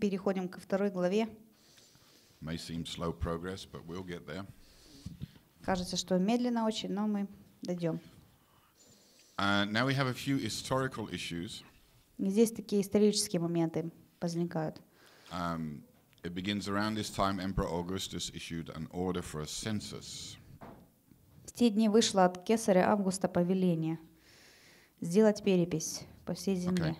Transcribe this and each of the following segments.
переходим ко второй главе. progress, we'll Кажется, что медленно очень, но мы дойдем. Uh, Здесь такие исторические моменты возникают. Um, it begins around this time Emperor Augustus issued an order for a census. В те дни вышло от кесаря Августа повеление сделать перепись по всей земле. Okay.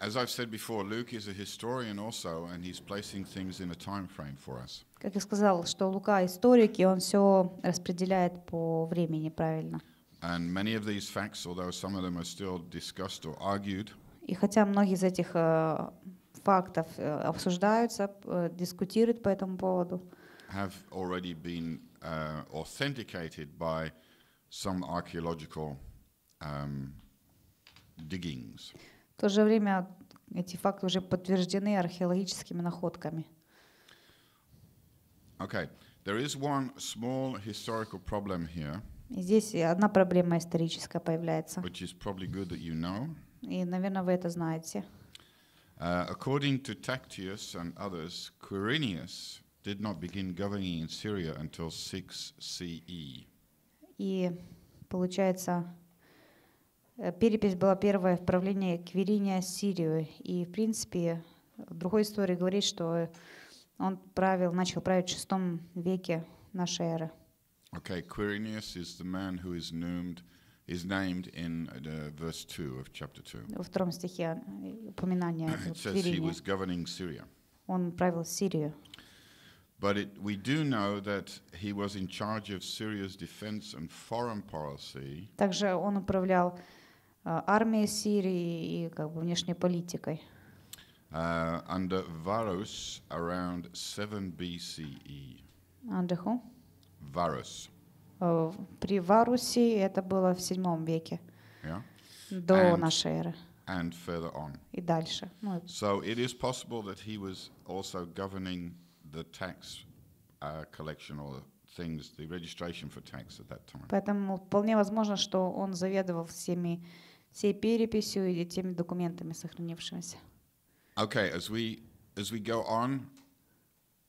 As I've said before, Luke is a historian also, and he's placing things in a time frame for us. Как я сказал, что Лука историк, и он все распределяет по времени правильно. And many of these facts, although some of them are still discussed or argued, и хотя многие из этих э, фактов э, обсуждаются, э, дискутируют по этому поводу, have already been uh, authenticated by some archaeological um, diggings. В то же время эти факты уже подтверждены археологическими находками. Okay. There is one small historical problem here. Здесь одна проблема историческая появляется. Which is probably good that you know. И, наверное, вы это знаете. Uh, according to Tactius and others, Quirinius did not begin governing in Syria until 6 CE. И получается, Э, перепись была первая в правлении Квериния Сирию. И, в принципе, другой истории говорит, что он правил, начал править в шестом веке нашей эры. Okay, Quirinius is the man who is named, is named in uh, the verse 2 of chapter 2. Во втором стихе э, упоминание It says he was governing Syria. Он правил Сирию. But it, we do know that he was in charge of Syria's defense and foreign policy. Также он управлял uh, армией Сирии и как бы внешней политикой. Uh, under Varus around 7 BCE. Under who? Varus. Uh, при Варусе это было в седьмом веке yeah. до and, нашей эры. And further on. И дальше. Ну, so it is possible that he was also governing the tax uh, collection or things, the registration for tax at that time. Поэтому вполне возможно, что он заведовал всеми всей переписью или теми документами, сохранившимися. Okay, as we as we go on,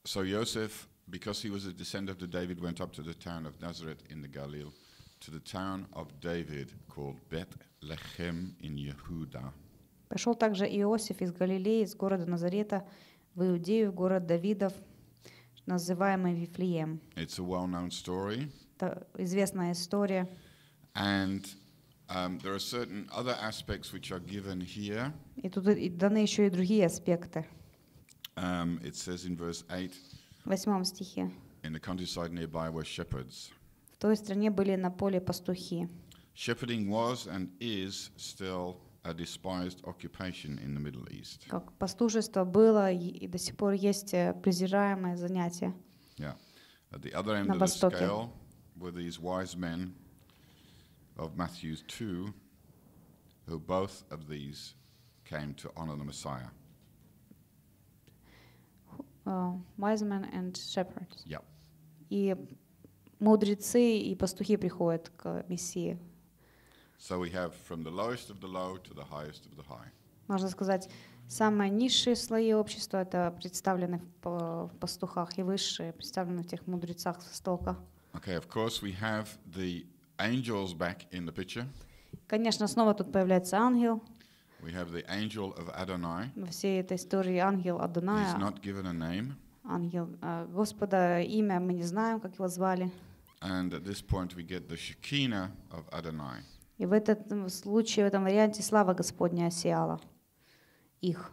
so Joseph, because he was a descendant of David, went up to the town of Nazareth in the Galilee, to the town of David called Bethlehem in Yehuda. Пошел также Иосиф из Галилеи, из города Назарета, в Иудею, в город Давидов, называемый Вифлеем. It's a well-known story. Это известная история. And Um, there are certain other aspects which are given here. И тут даны еще и другие аспекты. Um, it says in verse 8. восьмом стихе. In the countryside nearby were shepherds. В той стране были на поле пастухи. Shepherding was and is still a despised occupation in the Middle East. Как пастушество было и до сих пор есть э, презираемое занятие. Yeah. At the other end of the scale were these wise men of Matthew's two, who both of these came to honor the Messiah. Uh, wise men and shepherds. Yep. И мудрецы и пастухи приходят к Мессии. So we have from the lowest of the low to the highest of the high. Можно сказать, самые низшие слои общества это представлены в пастухах и высшие представлены в тех мудрецах в столках. Okay, of course we have the angels back in the picture. Конечно, снова тут появляется ангел. We have the angel of Adonai. Во всей этой истории ангел Адоная. He's not given a name. Ангел Господа имя мы не знаем, как его звали. And at this point we get the Shekinah of Adonai. И в этом случае, в этом варианте слава Господня осияла их.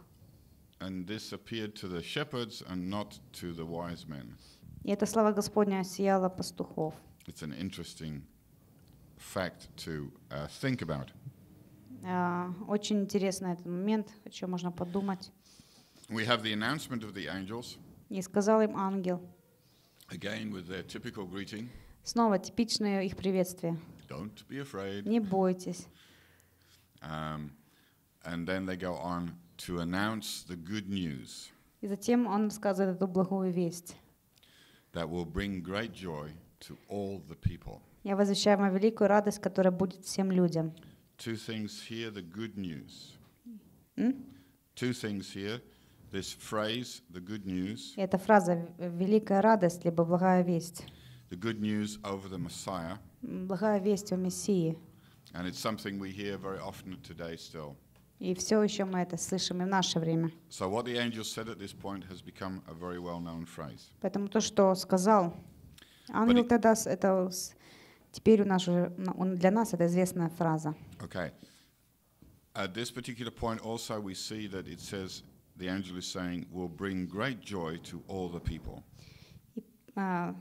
And this appeared to the shepherds and not to the wise men. И эта слава Господня осияла пастухов. It's an interesting fact to uh, think about. Uh, очень интересный этот момент, еще можно подумать. We have the announcement of the angels. И сказал им ангел. Again with their typical greeting. Снова типичное их приветствие. Don't be afraid. Не бойтесь. Um, and then they go on to announce the good news. И затем он рассказывает эту благую весть. That will bring great joy to all the people. Я возвещаю вам великую радость, которая будет всем людям. Two things here, the good news. Mm? Two things here. This phrase, the good news. Эта фраза великая радость либо благая весть. The good news of the Messiah. Благая весть о Мессии. And it's something we hear very often today still. И все еще мы это слышим и в наше время. So what the angel said at this point has become a very well-known phrase. Поэтому то, что сказал ангел тогда, это Теперь у нас уже, для нас это известная фраза. Okay. At this particular point also we see that it says, the angel is saying, will bring great joy to all the people. И, uh,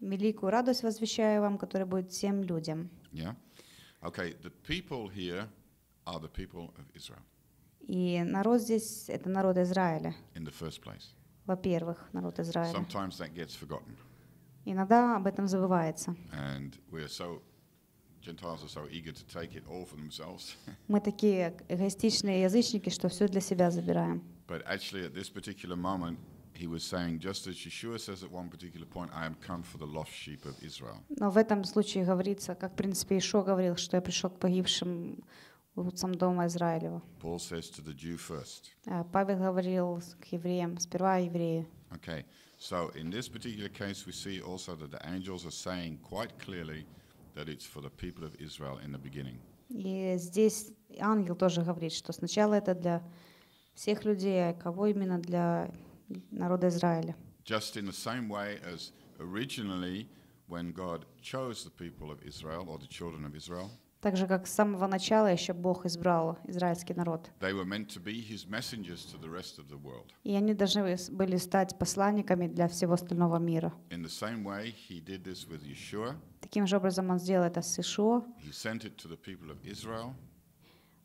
великую радость возвещаю вам, которая будет всем людям. Yeah. Okay, the people here are the people of Israel. И народ здесь — это народ Израиля. In the first place. Во-первых, народ Израиля. Sometimes that gets forgotten. Иногда об этом забывается. Мы такие эгоистичные язычники, что все для себя забираем. But actually at this particular moment, he was saying, just as Yeshua says at one particular point, I am come for the lost sheep of Israel. Но в этом случае говорится, как в принципе Ишо говорил, что я пришел к погибшим лутцам дома Израилева. Paul says to the Jew first. Э, Павел говорил к евреям, сперва евреи. Okay. So in this particular case, we see also that the angels are saying quite clearly that it's for the people of Israel in the beginning. И здесь ангел тоже говорит, что сначала это для всех людей, а кого именно для народа Израиля. Just in the same way as originally when God chose the people of Israel or the children of Israel. Так же, как с самого начала еще Бог избрал израильский народ. И они должны были стать посланниками для всего остального мира. Таким же образом он сделал это с Ишуа.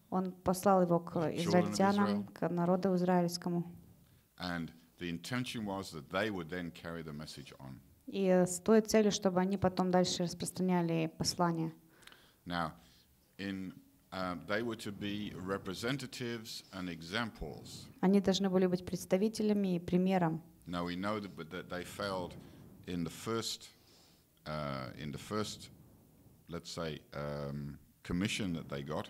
Он послал его к израильтянам, к народу израильскому. И с той целью, чтобы они потом дальше распространяли послание. Now, in Uh, they were to be representatives and examples. Они должны были быть представителями и примером. Now we know that, that they failed in the first, uh, in the first, let's say, um, commission that they got.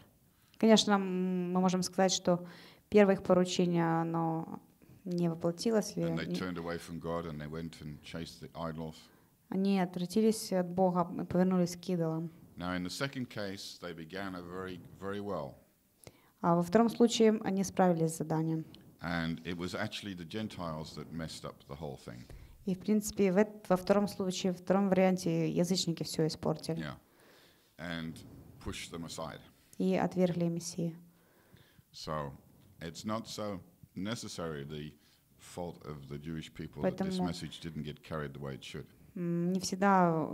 Конечно, мы можем сказать, что первое их поручение, оно не воплотилось. and they turned away from God and they went and chased the idols. Они отвратились от Бога и повернулись к идолам. Now, in the second case, they began very, very well. А во втором случае они справились с заданием. And it was actually the Gentiles that messed up the whole thing. И в принципе в, во втором случае, в втором варианте язычники все испортили. Yeah. And pushed them aside. И отвергли Мессии. So it's not so necessary the fault of the Jewish people Поэтому that this message didn't get carried the way it should. не всегда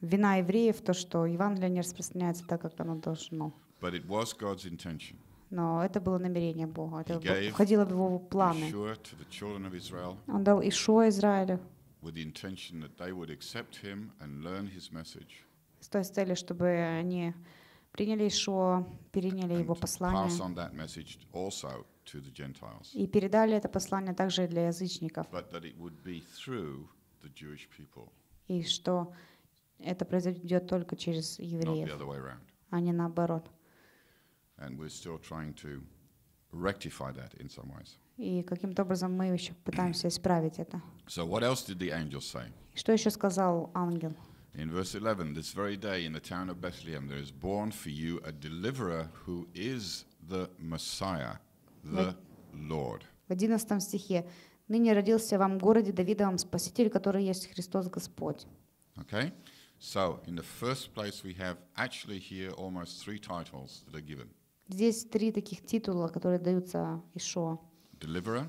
вина евреев то, что Евангелие не распространяется так, как оно должно. But it was God's intention. Но это было намерение Бога, это входило в его планы. Он дал Ишо Израилю с той целью, чтобы они приняли Ишо, переняли его послание и передали это послание также для язычников. the Jewish people. И что это произойдет только через евреев, not the other way around. а не наоборот. And we're still trying to rectify that in some ways. И каким-то образом мы еще пытаемся исправить это. So what else did the angel say? Что еще сказал ангел? In verse 11, this very day in the town of Bethlehem there is born for you a deliverer who is the Messiah, the Lord. В 11 стихе Ныне родился вам в городе Давидовом Спаситель, который есть Христос Господь. Okay. So, in the first place, we have actually here almost three titles that are given. Здесь три таких титула, которые даются Ишо. Deliverer,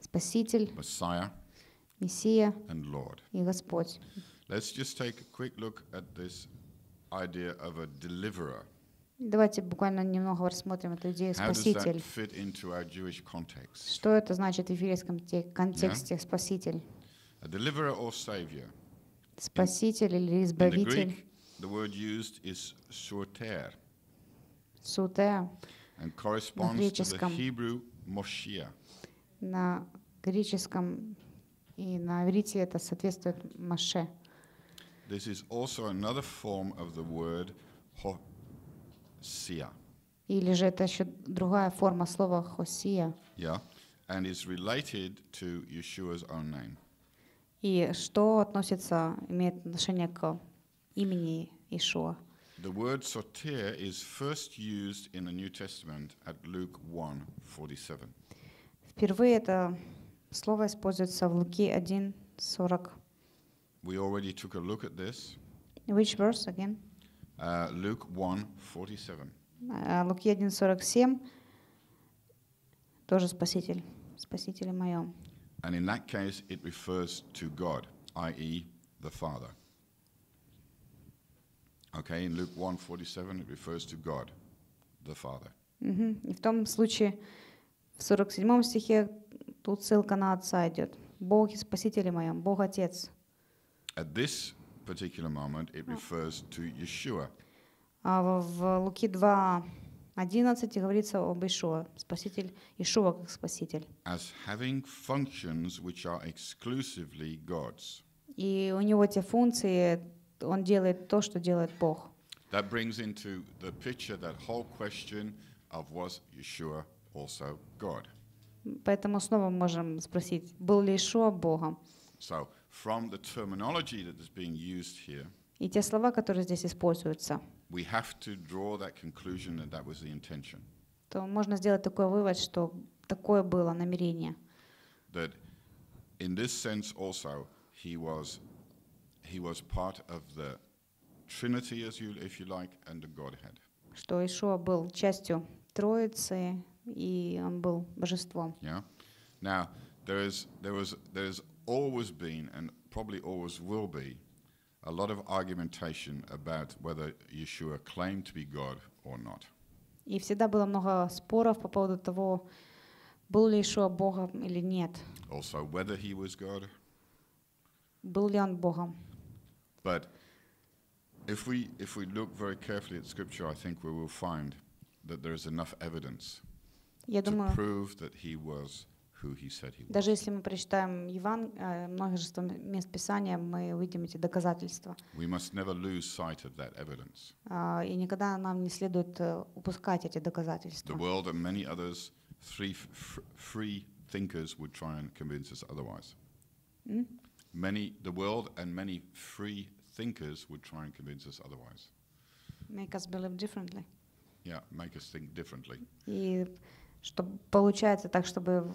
Спаситель, Messiah, Мессия and Lord. и Господь. Let's just take a quick look at this idea of a deliverer. Давайте буквально немного рассмотрим эту идею «спаситель». Что это значит в еврейском контексте «спаситель»? Спаситель или избавитель. The word used is soter. Soter. And corresponds to the Hebrew Moshiach. На греческом и на иврите это соответствует Маше. This is also another form of the word Hosea. Или же это еще другая форма слова Хосия. Yeah. And is related to Yeshua's own name. И что относится, имеет отношение к имени Иешуа. The word Sotir is first used in the New Testament at Luke 1, Впервые это слово используется в Луки 1, 40. We already took a look at this. Which verse again? Uh, Luke 1, 47. Луки 1, 47. Тоже Спаситель, Спасителе моем. And in that case, it refers to God, i.e., the Father. Okay, in Luke 1, 47, it refers to God, the Father. Mm -hmm. И в том случае, в 47 стихе, тут ссылка на Отца идет. Бог и Спаситель моем, Бог Отец. At this particular moment, it refers to Yeshua. А в Луки 2, 11 говорится об Ишуа, спаситель, Ишуа как спаситель. As having functions which are exclusively God's. И у него те функции, он делает то, что делает Бог. That brings into the picture that whole question of was Yeshua also God. Поэтому снова можем спросить, был ли Ишуа Богом? So from the terminology that is being used here, и те слова, которые здесь используются, we have to draw that conclusion that that was the intention. То можно сделать такой вывод, что такое было намерение. That in this sense also he was he was part of the Trinity, as you if you like, and the Godhead. Что Ишуа был частью Троицы и он был божеством. Yeah. Now there is there was there is always been, and probably always will be, a lot of argumentation about whether Yeshua claimed to be God or not. И всегда было много споров по поводу того, был ли Ишуа Богом или нет. Also, whether he was God. Был ли он Богом? But if we if we look very carefully at Scripture, I think we will find that there is enough evidence Я to думаю, prove that he was Даже если мы прочитаем Еван, э, множество мест Писания, мы увидим эти доказательства. И никогда нам не следует э, упускать эти доказательства. thinkers would try and convince us otherwise. Hmm? Many, the world and many free thinkers would try and convince us otherwise. Make us believe differently. Yeah, make us think differently. И что получается так, чтобы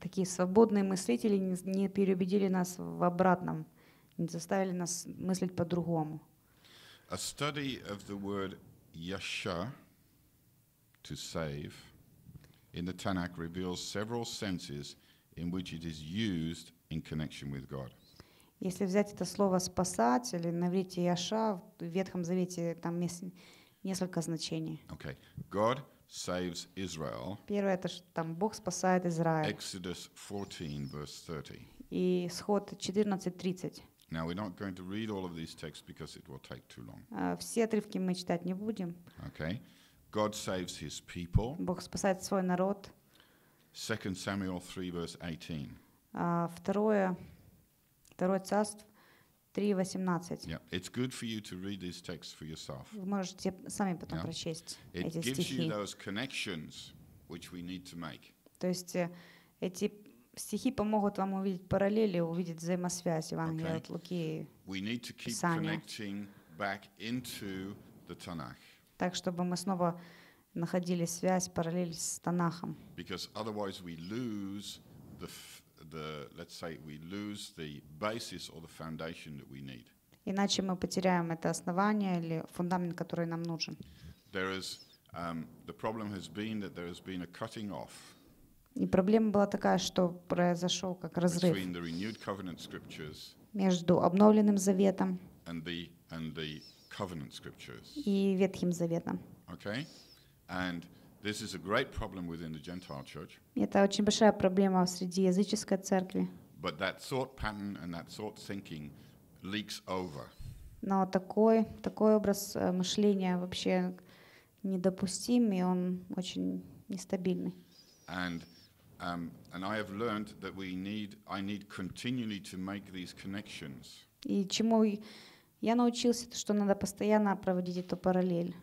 такие свободные мыслители не переубедили нас в обратном, не заставили нас мыслить по-другому. A study of the word yasha, to save, in the Tanakh reveals several senses in which it is used in connection with God. Если взять это слово «спасать» или на «яша», в Ветхом Завете там есть несколько значений. Okay. God saves Israel. Первое это там Бог спасает Израиль. Exodus 14 verse 30. И Исход 14:30. Now we're not going to read all of these texts because it will take too long. Э, все отрывки мы читать не будем. Okay. God saves his people. Бог спасает свой народ. 2 Samuel 3 verse 18. Э, второе Второе царство 3.18. Yeah, Вы можете сами потом yeah. прочесть it эти gives стихи. You those connections which we need to make. То есть э, эти стихи помогут вам увидеть параллели, увидеть взаимосвязь Евангелия okay. от Луки и We need to keep connecting back into the Tanakh. Так, чтобы мы снова находили связь, параллель с Танахом. Because otherwise we lose the the, let's say, we lose the basis or the foundation that we need. Иначе мы потеряем это основание или фундамент, который нам нужен. There is, um, the problem has been that there has been a cutting off. И проблема была такая, что произошел как разрыв between the renewed covenant scriptures между обновленным заветом and the, and the covenant scriptures. и Ветхим заветом. Okay? And this is a great problem within the Gentile church. Это очень большая проблема среди языческой церкви. But that thought pattern and that thought thinking leaks over. Но такой, такой образ э, мышления вообще недопустим, и он очень нестабильный. And um, and I have learned that we need I need continually to make these connections. И чему Я научился, что надо постоянно проводить эту параллель.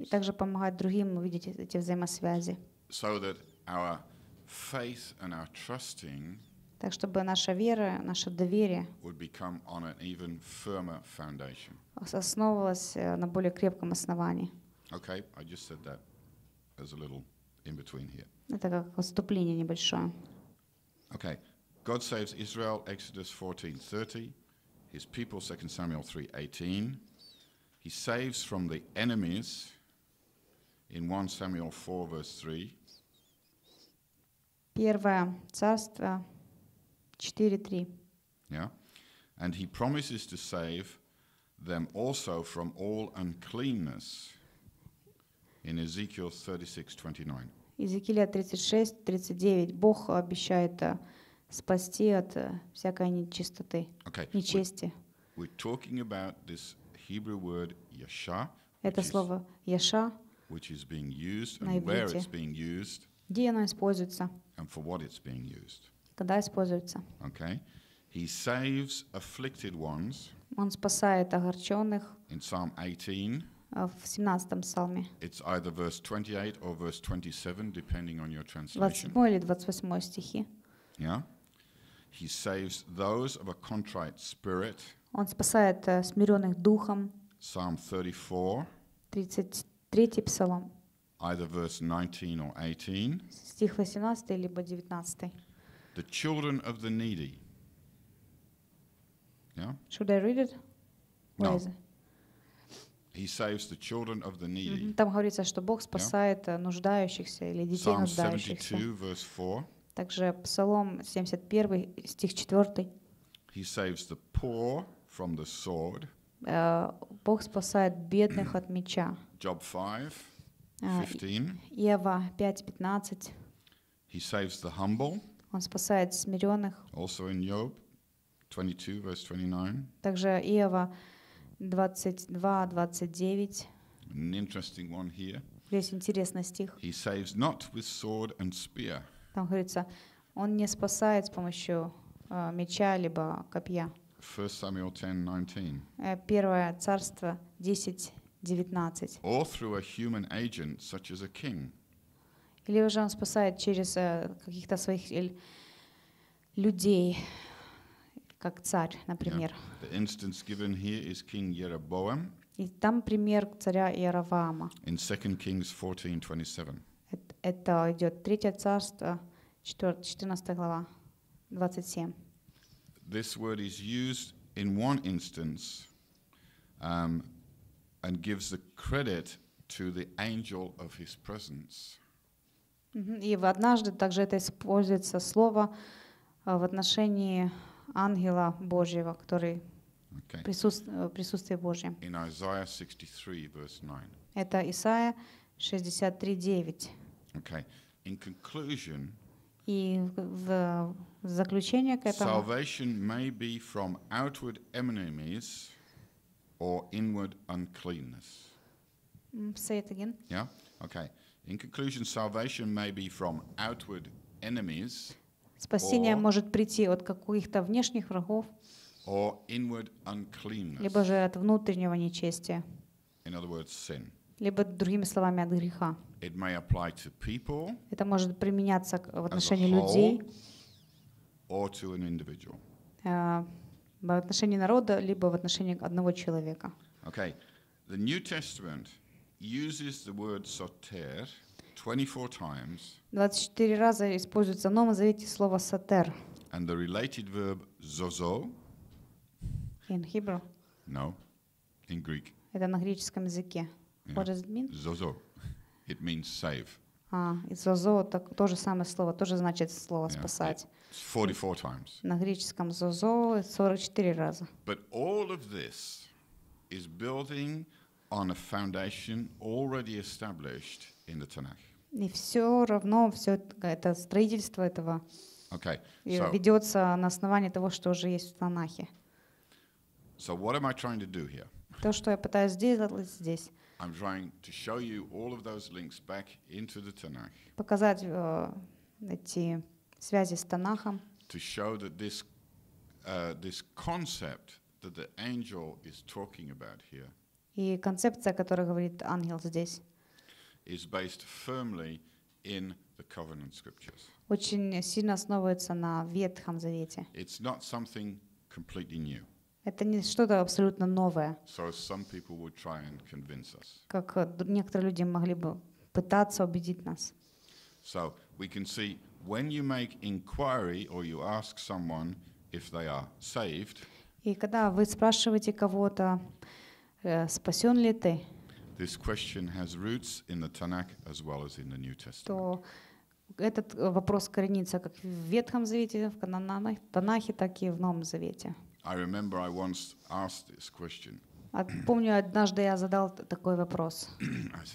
И также помогать другим увидеть эти взаимосвязи. So that our faith and our trusting так чтобы наша вера, наше доверие основывалось э, на более крепком основании. Okay, I just said that as a little in between here. Это как вступление небольшое. Okay, God saves Israel, Exodus 14:30. His people, 2 Samuel 3:18. He saves from the enemies in 1 Samuel 4 verse 3. Первое царство 4:3. Yeah. And he promises to save them also from all uncleanness in Ezekiel 36:29. Ezekiel 36:39. Бог обещает э, спасти от всякой нечистоты, okay. нечести. We're, we're talking about this Hebrew word yasha, Это слово «яша» which is being used and where it's being used, где оно используется, and for what it's being used. когда используется. Okay. He saves afflicted ones. Он спасает огорченных. In Psalm 18. В 17 псалме. It's either verse 28 or verse 27, depending on your translation. 27 или 28 стихи. Yeah. He saves those of a contrite spirit. Он спасает э, смиренных духом. Psalm 34. 33 псалом. Either verse 19 or 18. Стих 18 либо 19. The children of the needy. Yeah? Should I read it? Where no. is it? He saves the children of the needy. Там говорится, что Бог спасает э, нуждающихся или детей нуждающихся. Psalm 72, verse 4. Также Псалом 71, стих 4. He saves the poor from the sword. Бог спасает бедных от меча. Job 5, 15. Ева 5:15. He saves the humble. Он спасает смиренных. Also in Job 22, verse 29. Также Иова 22, 29. An interesting one here. Здесь интересный стих. He saves not with sword and spear. Там говорится, он не спасает с помощью э, меча либо копья. 1 э, Первое царство 10:19. Or through a human agent such as a king. Или уже он спасает через э, каких-то своих людей, как царь, например. Yeah. The instance given here is King Jeroboam. И там пример царя Иеровоама. In 2 Kings 14:27. Это, идет Третье царство, 4, 14 глава, 27. This word is used in one instance um, and gives the credit to the angel of his presence. И однажды также это используется слово э, в отношении ангела Божьего, который okay. присутств, э, присутствие Божье. In Isaiah 63, verse 9. Это Исаия 63.9. Okay. In conclusion, и в, в заключение к этому salvation may be from outward enemies or inward uncleanness. Say it again. Yeah? Okay. In conclusion, salvation may be from outward enemies. Спасение может прийти от каких-то внешних врагов or inward uncleanness. либо же от внутреннего нечестия. In other words, sin. Либо другими словами от греха. It may apply to people, Это может применяться в отношении whole, людей. Uh, э, в отношении народа, либо в отношении одного человека. Okay. The New Testament uses the word soter 24 times. 24 раза используется в Новом Завете слово сатер. And the related verb zozo. In Hebrew? No, in Greek. Это на греческом языке. What does it mean? Zozo. It means save. А, и зозо так, то же самое слово, тоже значит слово спасать. It's 44 times. На греческом зозо 44 раза. But all of this is building on a foundation already established in the Tanakh. И все равно все это строительство этого okay. so, ведется на основании того, что уже есть в Танахе. So what am I trying to do here? То, что я пытаюсь сделать здесь. I'm trying to show you all of those links back into the Tanakh. Показать э, эти связи с Танахом. To show that this uh, this concept that the angel is talking about here. И концепция, о которой говорит ангел здесь. Is based firmly in the covenant scriptures. Очень сильно основывается на Ветхом Завете. It's not something completely new. Это не что-то абсолютно новое. So some people would try and convince us. Как э, некоторые люди могли бы пытаться убедить нас. So we can see when you make inquiry or you ask someone if they are saved. И когда вы спрашиваете кого-то, э, спасен ли ты? This question has roots in the Tanakh as well as in the New Testament. этот э, вопрос коренится как в Ветхом Завете, в Танахе, так и в Новом Завете. I remember I once asked this question. А помню, однажды я задал такой вопрос.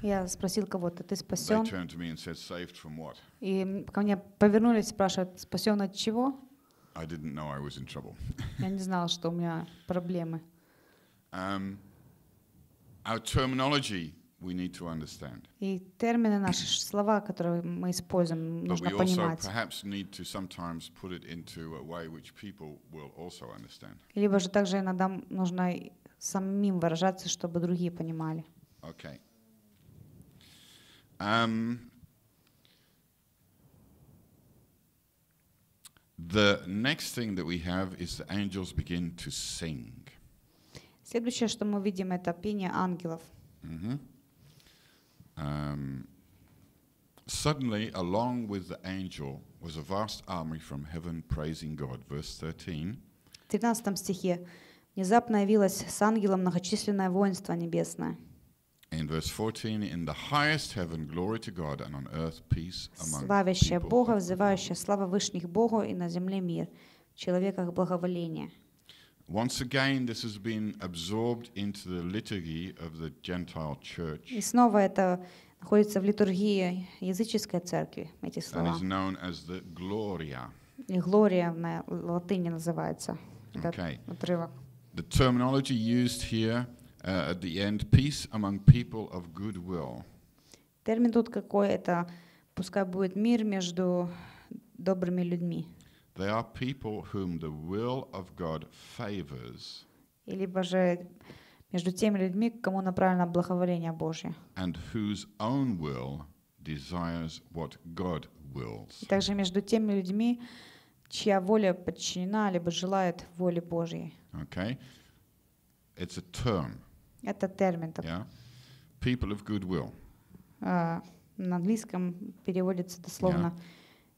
Я спросил кого-то, ты спасен? И ко мне повернулись, спрашивают, спасен от чего? Я не знал, что у меня проблемы. Um, our terminology we need to understand. И термины наши слова, которые мы используем, нужно понимать. Либо же также иногда нужно самим выражаться, чтобы другие понимали. Okay. Um, the next thing that we have is the angels begin to sing. Следующее, что мы видим, это пение ангелов. Mm-hmm. Um, suddenly, along with the angel, was a vast army from heaven praising God. Verse 13. В 13 стихе внезапно явилось с ангелом многочисленное воинство небесное. In verse 14, in the highest heaven, glory to God, and on earth peace among Славящая people. Бога, взывающая слава вышних Богу, и на земле мир, в человеках благоволение. Once again, this has been absorbed into the liturgy of the Gentile church. И снова это находится в литургии языческой церкви, эти слова. And is known as the Gloria. И Глория на латыни называется. Okay. Отрывок. The terminology used here uh, at the end, peace among people of goodwill. Термин тут какой? Это пускай будет мир между добрыми людьми. They are people whom the will of God favors. Или же между теми людьми, кому направлено благоволение Божье. And whose own will desires what God wills. И также между теми людьми, чья воля подчинена либо желает воли Божьей. Okay. It's a term. Это термин. Yeah. People of goodwill. Uh, на английском переводится дословно yeah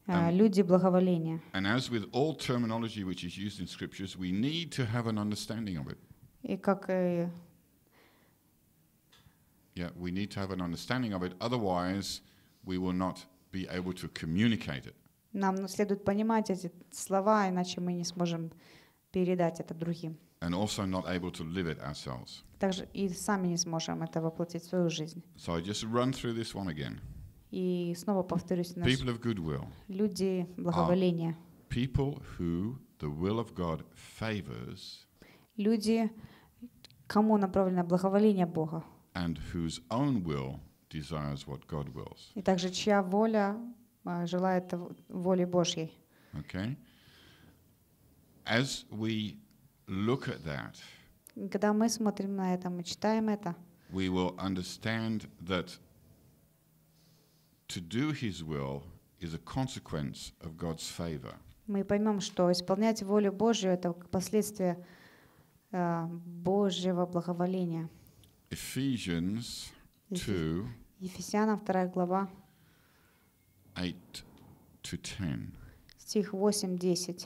люди благоволения. And as with all terminology which is used in scriptures, we need to have an understanding of it. И как э, Yeah, we need to have an understanding of it, otherwise we will not be able to communicate it. Нам следует понимать эти слова, иначе мы не сможем передать это другим. And also not able to live it ourselves. Также и сами не сможем это воплотить в свою жизнь. So I just run through this one again. И снова повторюсь, наш... люди благоволения, people who the will of God favors, люди, кому направлено благоволение Бога, and whose own will desires what God wills. И также чья воля а, желает воли Божьей. Okay. As we look at that, когда мы смотрим на это, мы читаем это, we will understand that to do His will is a consequence of God's favor. Мы поймем, что исполнять волю Божью это последствие э, Божьего благоволения. Ephesians 2. Ефесянам 2 глава. 8 10. Стих 8-10.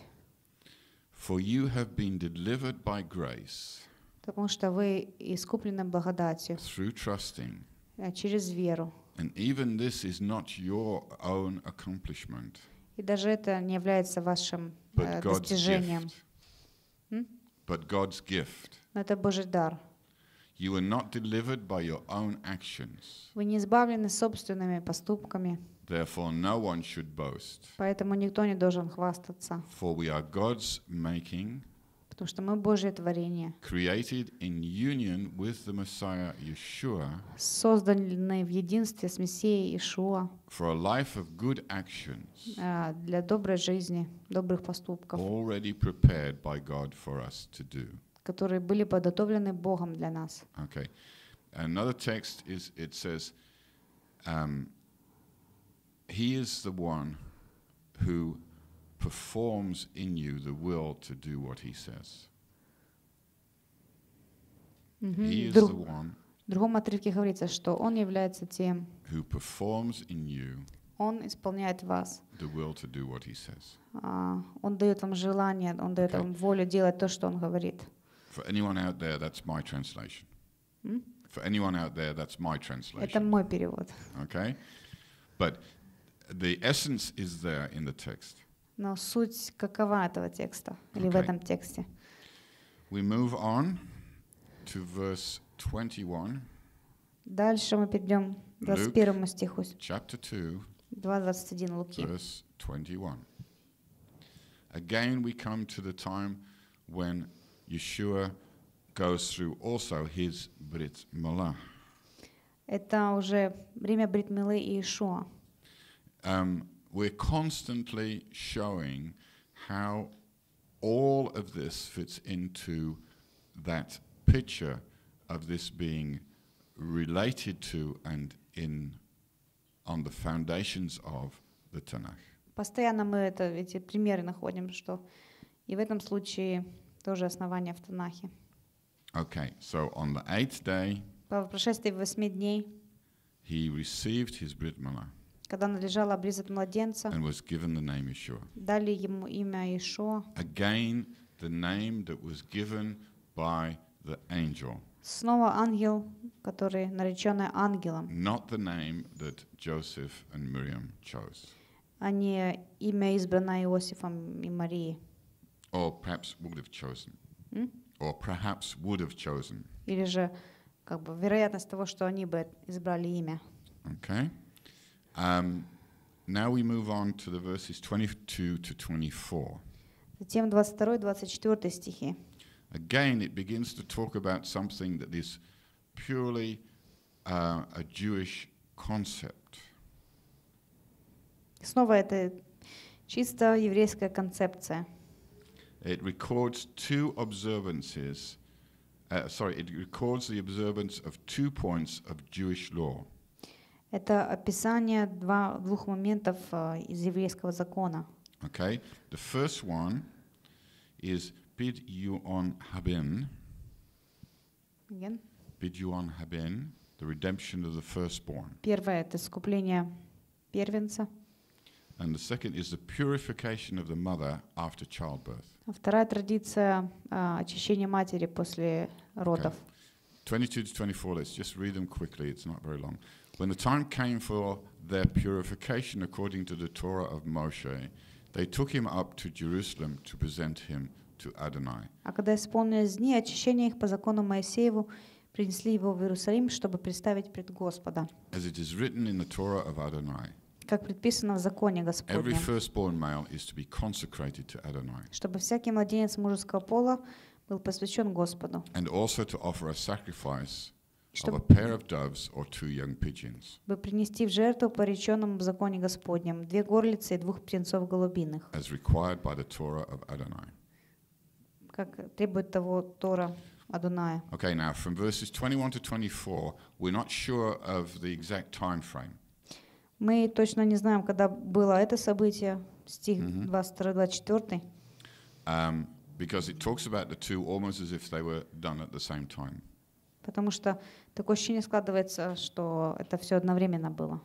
For you have been delivered by grace. Потому что вы искуплены благодатью. Through trusting. Через веру. And even this is not your own accomplishment. И даже это не является вашим э, достижением. But God's gift. Но это Божий дар. You are not delivered by your own actions. Вы не избавлены собственными поступками. Therefore, no one should boast. Поэтому никто не должен хвастаться. For we are God's making. потому что мы Божье творение. Created in union with the Messiah Yeshua. Созданы в единстве с Мессией Иешуа. For a life of good actions. Для доброй жизни, добрых поступков. Already prepared by God for us to do. Которые были подготовлены Богом для нас. Okay. Another text is it says um, he is the one who performs in you the will to do what he says. Mm -hmm. He is Друг, the one в другом отрывке говорится, что он является тем, who performs in you он исполняет вас. The will to do what he says. Uh, он дает вам желание, он дает okay. вам волю делать то, что он говорит. For anyone out there, that's my translation. Mm? For anyone out there, that's my translation. Это мой перевод. Okay? But the essence is there in the text. Но суть какова этого текста или okay. в этом тексте? We move on to verse 21. Дальше мы перейдем к 21 стиху. Chapter 2. 2:21 Луки. Verse 21. Again we come to the time when Yeshua goes through also his Brit Milah. Это уже время Бритмилы и Иешуа. Um, we're constantly showing how all of this fits into that picture of this being related to and in on the foundations of the Tanakh. Постоянно мы это, эти примеры находим, что и в этом случае тоже основание в Танахе. Okay, so on the eighth day, по прошествии восьми дней, he received his Brit Milah. когда належало обрезать младенца, дали ему имя Ишуа. Again, the name that was given by the angel. Снова ангел, который нареченный ангелом. Not the name that Joseph and Miriam chose. А не имя, избранное Иосифом и Марией. Or perhaps would have chosen. Mm? Or perhaps would have chosen. Или же, как бы, вероятность того, что они бы избрали имя. Okay. Um, now we move on to the verses 22 to 24. Again, it begins to talk about something that is purely uh, a Jewish concept. It records two observances. Uh, sorry, it records the observance of two points of Jewish law. Это описание два, двух моментов uh, из еврейского закона. Okay. The first one is bid you on haben. Again. Bid you on haben, the redemption of the firstborn. Первое это искупление первенца. And the second is the purification of the mother after childbirth. Вторая традиция uh, очищение матери после родов. Okay. 22 to 24, let's just read them quickly, it's not very long. When the time came for their purification according to the Torah of Moshe, they took him up to Jerusalem to present him to Adonai. А когда исполнились дни очищения их по закону Моисееву, принесли его в Иерусалим, чтобы представить пред Господа. As it is written in the Torah of Adonai. Как предписано в законе Господнем. Every firstborn male is to be consecrated to Adonai. Чтобы всякий младенец мужеского пола был посвящен Господу. And also to offer a sacrifice чтобы, of a pair of doves or two young pigeons. чтобы принести в жертву по реченному в законе Господнем as required by the Torah of Adonai. как требует того Тора. Okay, now from verses 21 to 24, we're not sure of the exact time frame. Мы точно не знаем, когда было это событие, стих 22-24. Um, because it talks about the two almost as if they were done at the same time. Потому что такое ощущение складывается, что это все одновременно было.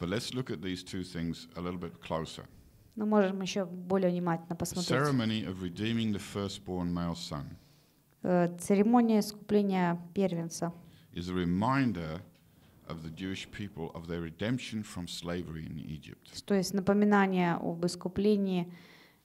But let's look at these two things a little bit closer. Но можем еще более внимательно посмотреть. Ceremony of redeeming the firstborn male son. Э, церемония искупления первенца. Is a reminder of the Jewish people of their redemption from slavery in Egypt. То есть напоминание об искуплении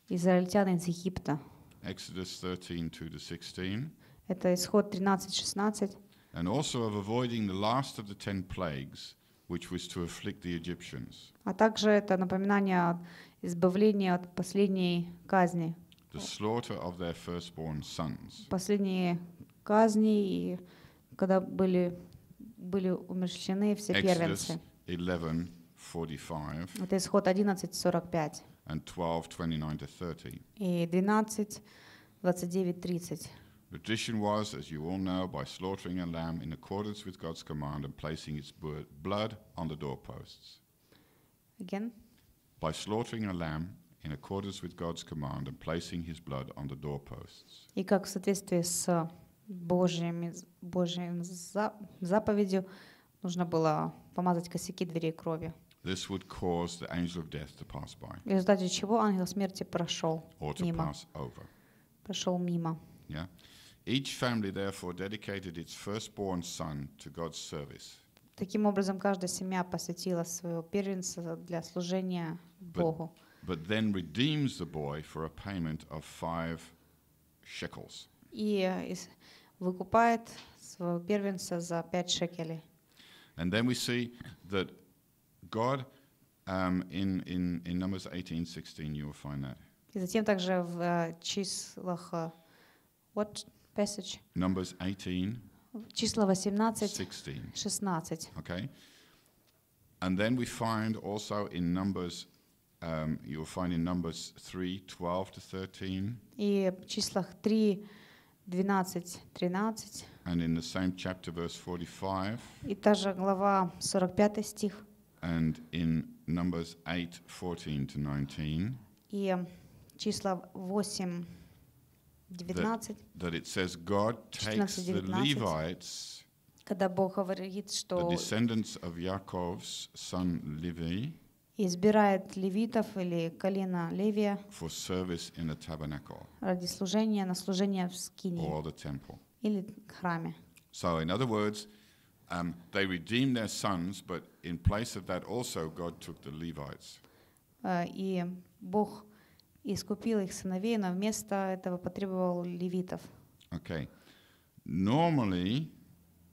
израильтян из Египта. Exodus 13:2 16. Это исход 13-16. And also of avoiding the last of the ten plagues, which was to afflict the Egyptians. А также это напоминание от избавления от последней казни. The slaughter of their firstborn sons. Последние казни и когда были были умерщвлены все первенцы. Это исход 11:45. And 12:29 to 30. И 12:29-30. tradition was, as you all know, by slaughtering a lamb in accordance with God's command and placing its blood on the doorposts. Again? By slaughtering a lamb in accordance with God's command and placing his blood on the doorposts. И как в соответствии с Божьим, Божьим заповедью нужно было помазать косяки дверей крови. This would cause the angel of death to pass by. В результате чего ангел смерти прошел мимо. Or to мимо. Pass over. Прошел мимо. Yeah? Each family therefore dedicated its firstborn son to God's service. Таким образом, каждая семья посвятила своего первенца для служения Богу. But, then redeems the boy for a payment of five shekels. И э, выкупает своего первенца за пять шекелей. And then we see that God, um, in, in, in Numbers 18, 16, you will find that. И затем также в э, числах, what э, passage. Numbers 18. Числа 18, 16. Okay. And then we find also in Numbers, um, you'll find in Numbers 3, 12 to 13. числах 3, 12, 13. And in the same chapter, verse 45. И та же глава 45 стих. And in Numbers 8, 14 to 19. И числа 8, 19. That, that it says God takes 14, the Levites, когда Бог говорит, что the descendants of Yaakov's son Levi, избирает левитов или колено Левия for service in the tabernacle, ради служения на служение в скине or the temple. или храме. So in other words, um, they redeemed their sons, but in place of that also God took the Levites. И Бог и искупил их сыновей, но вместо этого потребовал левитов. Okay. Normally,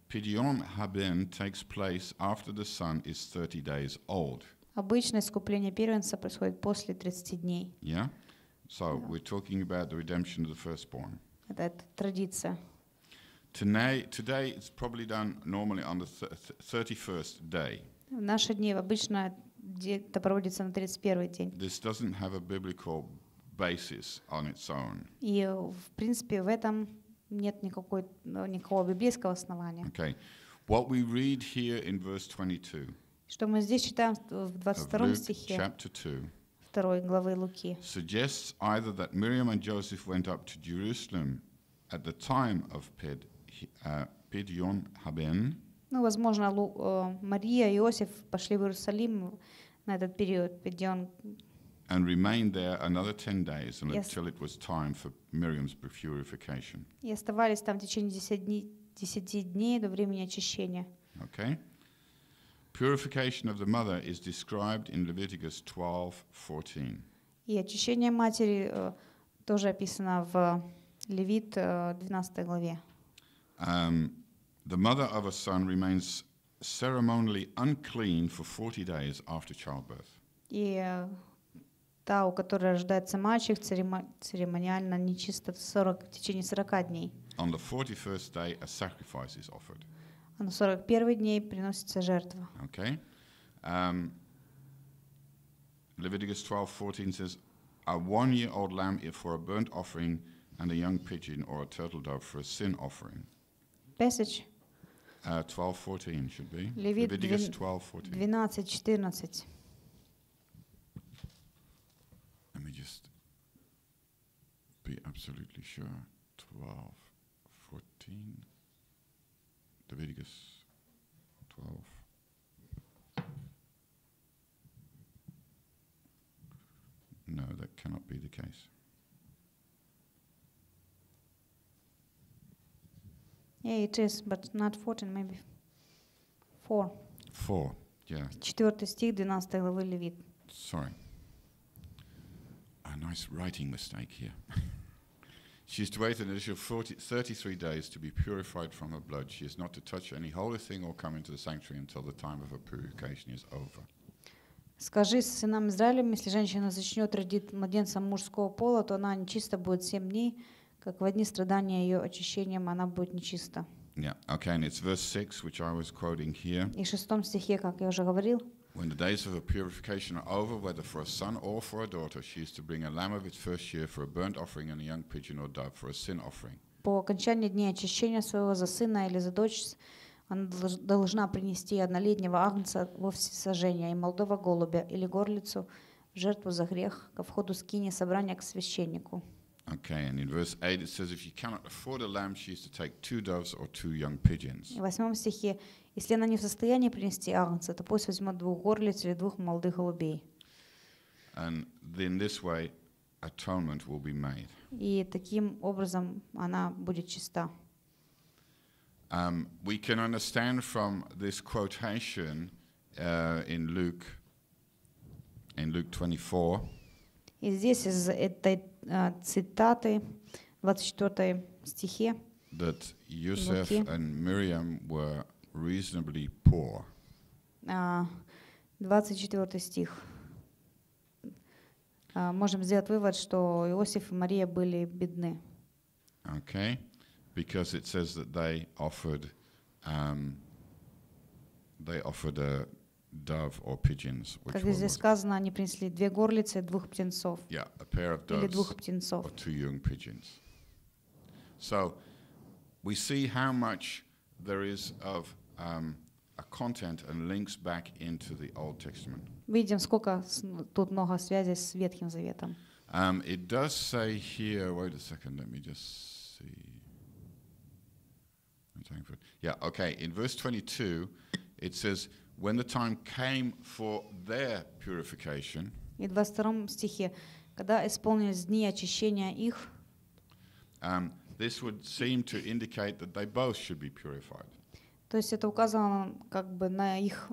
Pidyon Haben takes place after the son is 30 days old. Обычно искупление первенца происходит после 30 дней. Yeah? So yeah. we're talking about the redemption of the firstborn. Это традиция. Today, today it's probably done normally on the 31st day. В наши дни обычно это проводится на 31 день. This doesn't have a biblical basis on its own. Э, okay. What we read here in verse 22. Что мы здесь читаем в 22 Chapter 2. Suggests either that Miriam and Joseph went up to Jerusalem at the time of Ped, uh, Pedion Haben. Ну, возможно, Maria э, и Иосиф пошли в Иерусалим на этот период Pedion and remained there another 10 days until yes. it was time for Miriam's purification. И оставались там в 10 дней, 10 дней до времени очищения. Okay. Purification of the mother is described in Leviticus 12:14. И очищение матери э, тоже описано в Левит 12 э, главе. Um, the mother of a son remains ceremonially unclean for 40 days after childbirth. И э, та, у которой рождается мальчик, церемониально нечисто 40, в течение 40 дней. On the 41st day, a sacrifice is offered. А на 41 дней приносится жертва. Okay. Um, Leviticus 12:14 says, "A one-year-old lamb for a burnt offering, and a young pigeon or a turtle dove for a sin offering." Passage. Uh, 12:14 should be. Levit Leviticus 12:14. 12, 14. absolutely sure. 12, 14, Leviticus 12. No, that cannot be the case. Yeah, it is, but not 14, maybe 4. 4, yeah. Четвертый стих 12 главы Левит. Sorry. A nice writing mistake here. She is to wait an additional 40, 33 days to be purified from her blood. She is not to touch any holy thing or come into the sanctuary until the time of her purification is over. Скажи сынам Израилем, если женщина зачнет родить младенца мужского пола, то она нечиста будет семь дней, как в дни страдания ее очищением она будет нечиста. Yeah, okay, and it's verse 6, which I was quoting here. И в шестом стихе, как я уже говорил. When the days of her purification are over, whether for a son or for a daughter, she is to bring a lamb of its first year for a burnt offering and a young pigeon or dove for a sin offering. По окончании дней очищения своего за сына или за дочь она должна принести однолетнего агнца во всесожжение и молодого голубя или горлицу в жертву за грех ко входу скини собрания к священнику. Okay, and in verse 8 it says, If you cannot afford a lamb, she is to take two doves or two young pigeons. В восьмом стихе, если она не в состоянии принести агнца, то пусть возьмет двух горлиц или двух молодых голубей. And then this way, atonement will be made. И таким образом она будет чиста. Um, we can understand from this quotation uh, in Luke, in Luke 24. И здесь из этой цитаты 24 стихе. That Yusuf Луки. and Miriam were reasonably poor. 24 стих. Можем сделать вывод, что Иосиф и Мария были бедны. Okay, because it says that they offered, um, they offered a dove or pigeons, как здесь сказано, они принесли две горлицы двух птенцов. Yeah, a pair of doves двух птенцов. Or two young pigeons. So we see how much there is of um, a content and links back into the Old Testament. Видим, сколько тут много связей с Ветхим Заветом. Um, it does say here, wait a second, let me just see. Yeah, okay, in verse 22, it says, when the time came for their purification, и 22 стихе, когда исполнились дни очищения их, um, this would seem to indicate that they both should be purified. То есть это указано как бы на их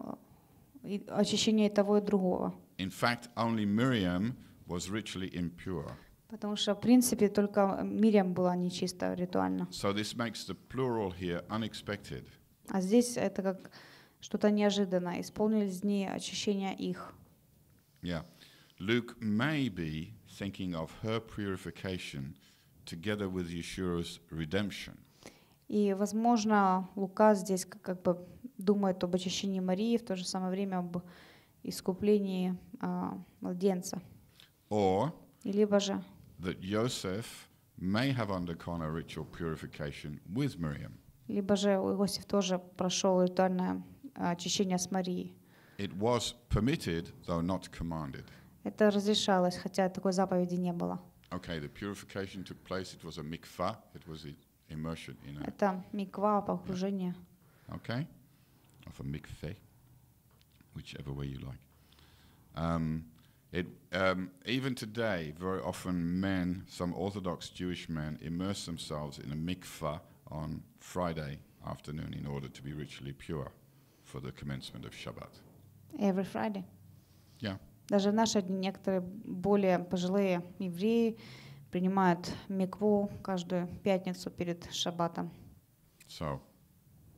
э, очищение того и другого. In fact, only Miriam was ritually impure. Потому что, в принципе, только Мириам была нечиста ритуально. So this makes the plural here unexpected. А здесь это как что-то неожиданное. Исполнились дни очищения их. Yeah. Luke may be thinking of her purification together with Yeshua's redemption. И, возможно, Лука здесь как, как бы думает об очищении Марии, в то же самое время об искуплении а, младенца. Or, Либо же, that Joseph may have undergone a ritual purification with Miriam. Либо же Иосиф тоже прошел ритуальное очищения с It was permitted, though not commanded. Это разрешалось, хотя такой заповеди не было. Okay, the purification took place. It was a mikvah. It was immersion in a. Это миква погружение. Okay, of a mikveh, whichever way you like. Um, it, um, even today, very often men, some Orthodox Jewish men, immerse themselves in a mikvah on Friday afternoon in order to be ritually pure for the commencement of Shabbat. Every Friday. Yeah. Даже наши некоторые более пожилые евреи принимают микву каждую пятницу перед шаббатом. So,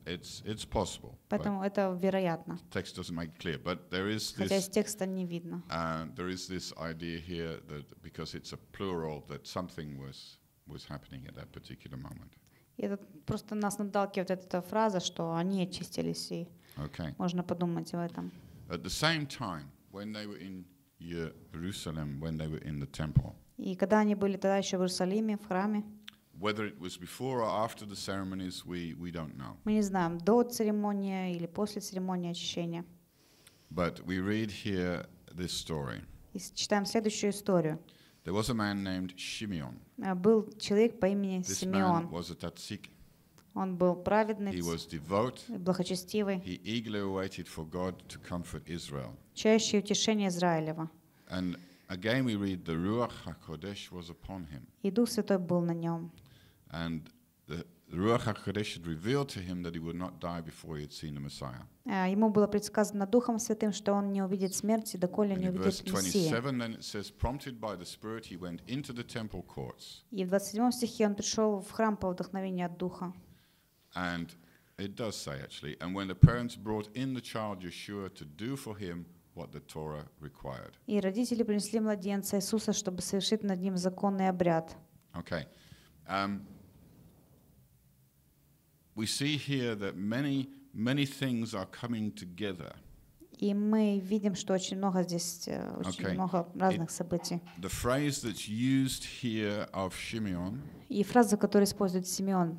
it's, it's possible, Поэтому это вероятно. Text doesn't make clear, but there is Хотя this, из текста не видно. Uh, there is this idea here that because it's a plural that something was was happening at that particular moment. И это просто нас наталкивает эта фраза, что они очистились, и okay. можно подумать об этом. At the same time, when they were in Jerusalem, when they were in the temple, и когда они были тогда еще в Иерусалиме, в храме, Whether it was before or after the ceremonies, we, we don't know. Мы не знаем, до церемонии или после церемонии очищения. But we read here this story. И читаем следующую историю. There was a man named Shimeon. Был человек по имени This Man was a tzaddik. Он был праведный, he was devout. благочестивый. He eagerly waited for God to comfort Israel. Чаще утешение Израилева. And again we read the Ruach HaKodesh was upon him. И Дух Святой был на нем. And the Ему было предсказано Духом Святым, что он не увидит смерти, доколе не увидит Мессии. И в 27 стихе он пришел в храм по вдохновению от Духа. And it does say actually, and when the parents brought in the child Yeshua to do for him what the Torah required. И родители принесли младенца Иисуса, чтобы совершить над ним законный обряд. Okay. Um, we see here that many, many things are coming together. И мы видим, что очень много здесь, э, очень okay. много разных It, событий. The phrase that's used here of Shimeon, и фраза, которую использует Симеон.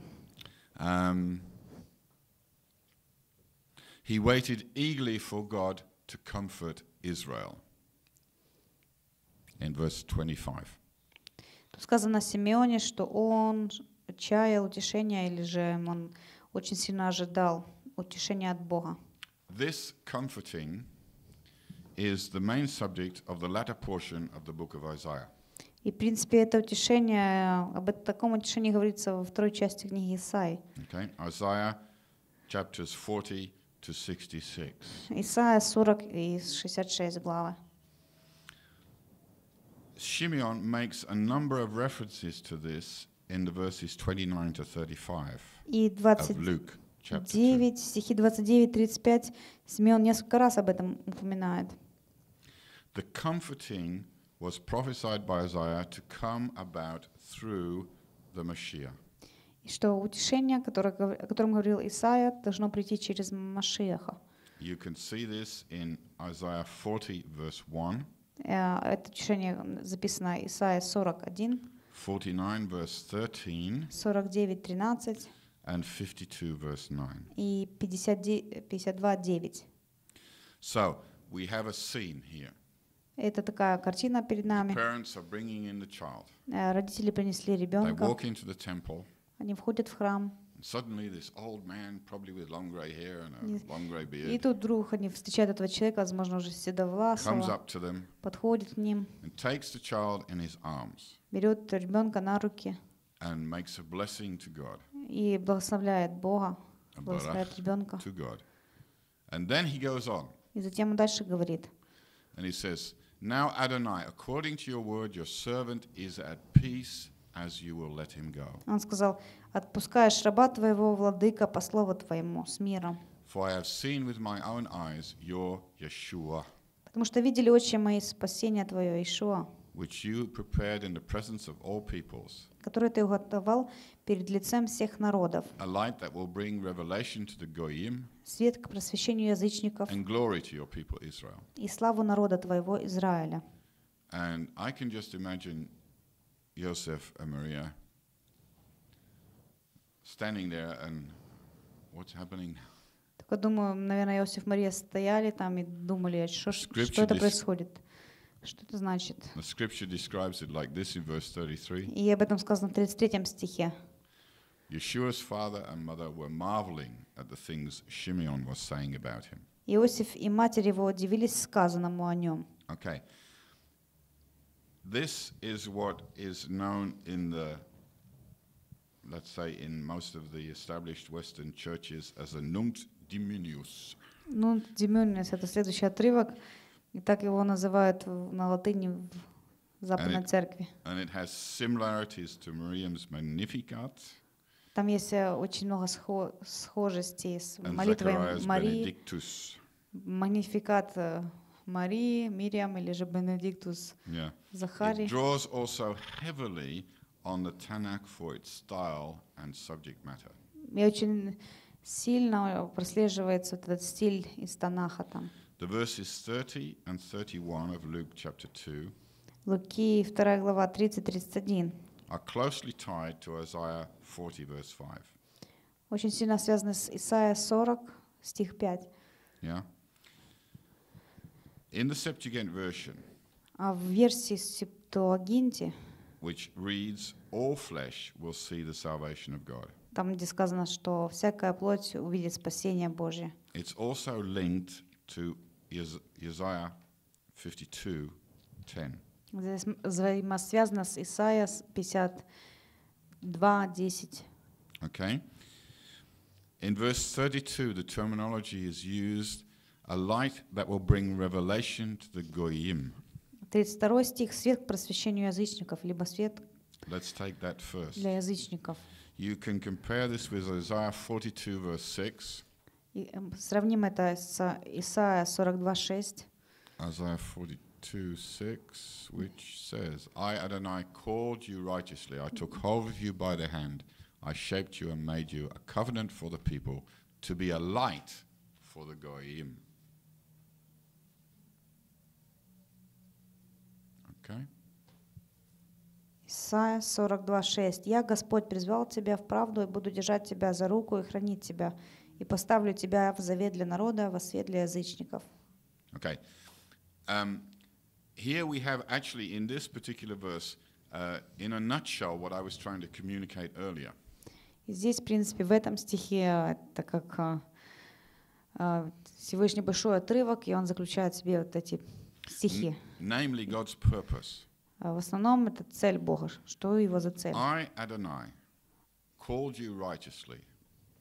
Um, he waited eagerly for God to comfort Israel. In verse 25. Тут сказано о Симеоне, что он чая утешения, или же он очень сильно ожидал утешения от Бога. This comforting is the main subject of the latter portion of the book of Isaiah. И, в принципе, это утешение, об этом таком утешении говорится во второй части книги Исаи. Okay. Isaiah chapters 40 to 66. Исаия 40 и 66 главы. Shimeon makes a number of references to this in the verses 29 to 35 of Luke chapter 2. The comforting was prophesied by Isaiah to come about through the Messiah. И что утешение, которое, о котором говорил Исаия, должно прийти через Машиаха. You can see this in Isaiah 40, verse 1. Uh, это утешение записано Исаия 41. 49, verse 13, 49, 13 and 52, verse 9. и 50, 52, 9. So, we have a scene here. Это такая картина перед нами. The parents are bringing in the child. Родители принесли ребенка. They walk into the temple. Они входят в храм. suddenly this old man, probably with long gray hair and a yes. long gray beard, И тут вдруг они встречают этого человека, возможно, уже comes up to them подходит к ним, and takes the child in his arms берет ребенка на руки and makes a blessing to God, и благословляет Бога, благословляет ребенка. to God. And then he goes on И затем он дальше говорит, and he says, Now, Adonai, according to your word, your servant is at peace as you will let him go. Он сказал, отпускаешь раба твоего, владыка, по слову твоему, с миром. For I have seen with my own eyes your Yeshua. Потому что видели очи мои спасение твое, Ишуа. Which you prepared in the presence of all peoples. Который ты уготовал перед лицем всех народов. A light that will bring revelation to the goyim. Свет к просвещению язычников. And glory to your people Israel. И славу народа твоего Израиля. And I can just imagine Joseph and Maria standing there and what's happening now? Так думаю, наверное, Иосиф и Мария стояли там и думали, что, что это происходит. Что это значит? The scripture describes it like this in verse 33. И об этом сказано в 33 стихе. Yeshua's father and mother were marveling at the things Shimeon was saying about him. Иосиф и матерь его удивились сказанному о нем. Okay. This is what is known in the, let's say, in most of the established Western churches as a nunc diminius. Нунт diminius – это следующий отрывок, и так его называют на латыни в Западной Церкви. And it has similarities to Miriam's Magnificat. Там есть э, очень много схожестей с молитвой Марии. Magnificat Марии, Мириам или же Бенедиктус yeah. Захарий. It draws also heavily on the Tanakh for its style and subject matter. И очень сильно прослеживается этот стиль из Танаха там. The verses 30 and 31 of Luke chapter 2 Луки 2 глава 30-31 are closely tied to Isaiah 40 verse 5. Очень сильно связаны с Исаия 40 стих 5. Yeah. In the Septuagint version, а в версии Септуагинте, which reads, all flesh will see the salvation of God. Там, где сказано, что всякая плоть увидит спасение Божье. It's also linked to Isaiah 52:10. Взаимосвязано с Исаия 52:10. Okay. In verse 32, the terminology is used a light that will bring revelation to the goyim. 32 стих, свет к просвещению язычников, либо свет Let's take that first. для язычников. You can compare this with Isaiah 42, verse 6. И, сравним это с Исаия 42:6. Isaiah 42:6, which says, "I Adonai called you righteously. I took hold of you by the hand. I shaped you and made you a covenant for the people, to be a light for the goyim." Okay. Исайя 42:6. «Я, Господь, призвал тебя в правду и буду держать тебя за руку и хранить тебя, и поставлю тебя в завет для народа, во свет для язычников». Okay. Um, here we have actually in this particular verse, uh, in a nutshell, what I was trying to communicate earlier. И здесь, в принципе, в этом стихе, это как uh, Всевышний большой отрывок, и он заключает в себе вот эти стихи. Namely God's purpose. А в основном это цель Бога. Что его за цель? I, Adonai, called you righteously.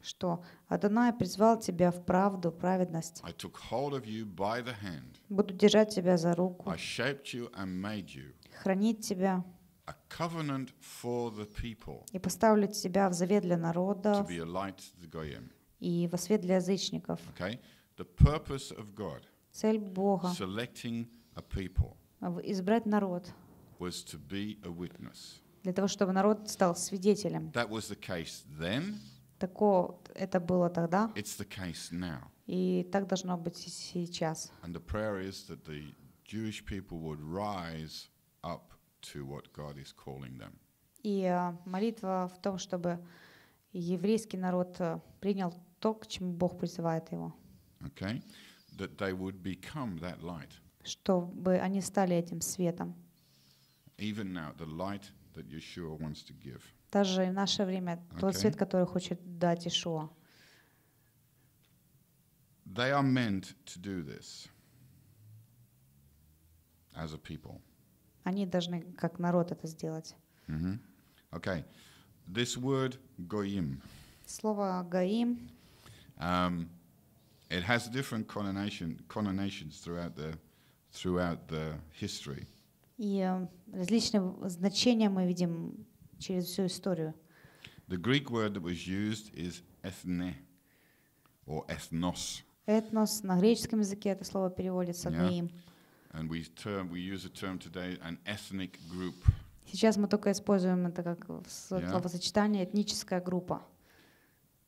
Что Адонай призвал тебя в правду, праведность. I took hold of you by the hand. Буду держать тебя за руку. I shaped you and made you. Хранить тебя. A covenant for the people. И поставлю тебя в завет для народа. To be a light to the goyim. И во свет для язычников. Okay? The purpose of God. Цель Бога. Selecting a people избрать народ was to be a witness. для того, чтобы народ стал свидетелем. That was the case then. Тако, это было тогда. It's the case now. И так должно быть и сейчас. And the prayer is that the Jewish people would rise up to what God is calling them. И молитва в том, чтобы еврейский народ принял то, к чему Бог призывает его. Okay? That they would become that light чтобы они стали этим светом. Even now, the light that Yeshua wants to give. Даже в наше время тот свет, который хочет дать Ишуа. They are meant to do this as a people. Они должны как народ это сделать. Mm-hmm. Okay. This word goyim. Слово гоим. Um, it has different connotation, connotations throughout the throughout the history. И различные значения мы видим через всю историю. The Greek word that was used is ethne or ethnos. Этнос на греческом языке это слово переводится одним. And we term we use a term today an ethnic group. Сейчас мы только используем это как словосочетание этническая группа.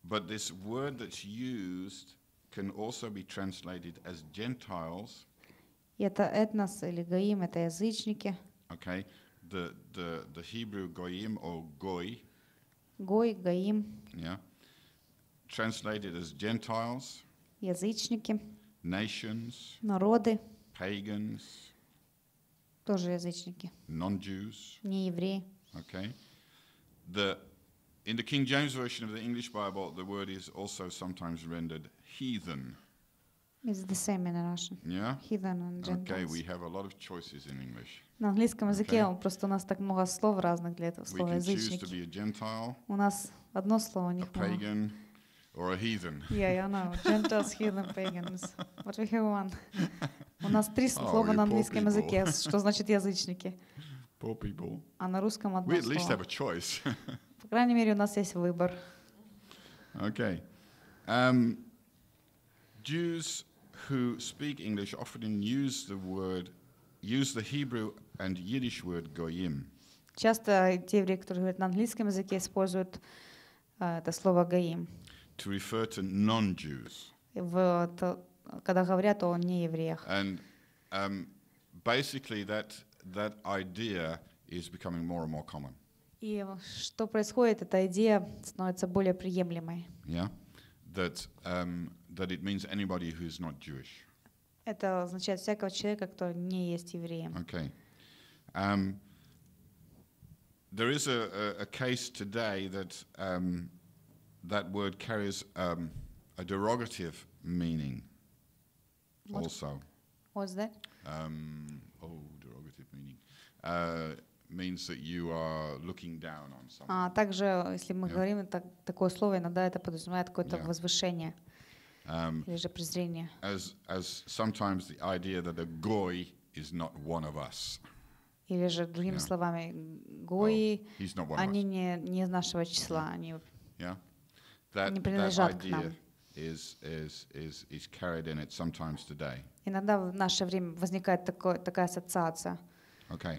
But this word that's used can also be translated as Gentiles Это этнос или гоим, это язычники. Okay, the the the Hebrew goyim or goy. Гой, гоим. Yeah, translated as Gentiles. Язычники. Nations. Народы. Pagans. Тоже язычники. Non-Jews. Не евреи. Okay, the in the King James version of the English Bible, the word is also sometimes rendered heathen. It's the same in Russian. Yeah? Heathen and Gentiles. Okay, we have a lot of choices in English. На английском языке okay. просто у нас так много слов разных для этого слова язычники. We can choose to be a Gentile, у нас одно слово, у них a pagan, or a heathen. Yeah, yeah, no. Gentiles, heathen, pagans. But we have one. У нас три oh, слова на английском языке, что значит язычники. Poor people. А на русском одно We at least have a choice. По крайней мере, у нас есть выбор. Okay. Um, Jews who speak English often use the word, use the Hebrew and Yiddish word goyim. Часто те евреи, которые говорят на английском языке, используют э, это слово гоим. To refer to non-Jews. В, то, э, когда говорят о неевреях. And um, basically that that idea is becoming more and more common. И что происходит, эта идея становится более приемлемой. Yeah, that um, that it means anybody who's not Jewish. Это означает всякого человека, кто не есть евреем. Okay. Um, there is a, a, a, case today that um, that word carries um, a derogative meaning. What? Also. What's that? Um, oh, derogative meaning. Uh, means that you are looking down on someone. А также, если мы yeah. говорим так, такое слово, иногда это подразумевает какое-то yeah. возвышение. Um, as, as sometimes the idea that a goy is not one of us. Или же, другими yeah. словами, гои, well, они не, не нашего числа, yeah. они yeah. That, не принадлежат к нам. Is, is, is, is carried in it sometimes today. Иногда в наше время возникает такое, такая ассоциация. Okay.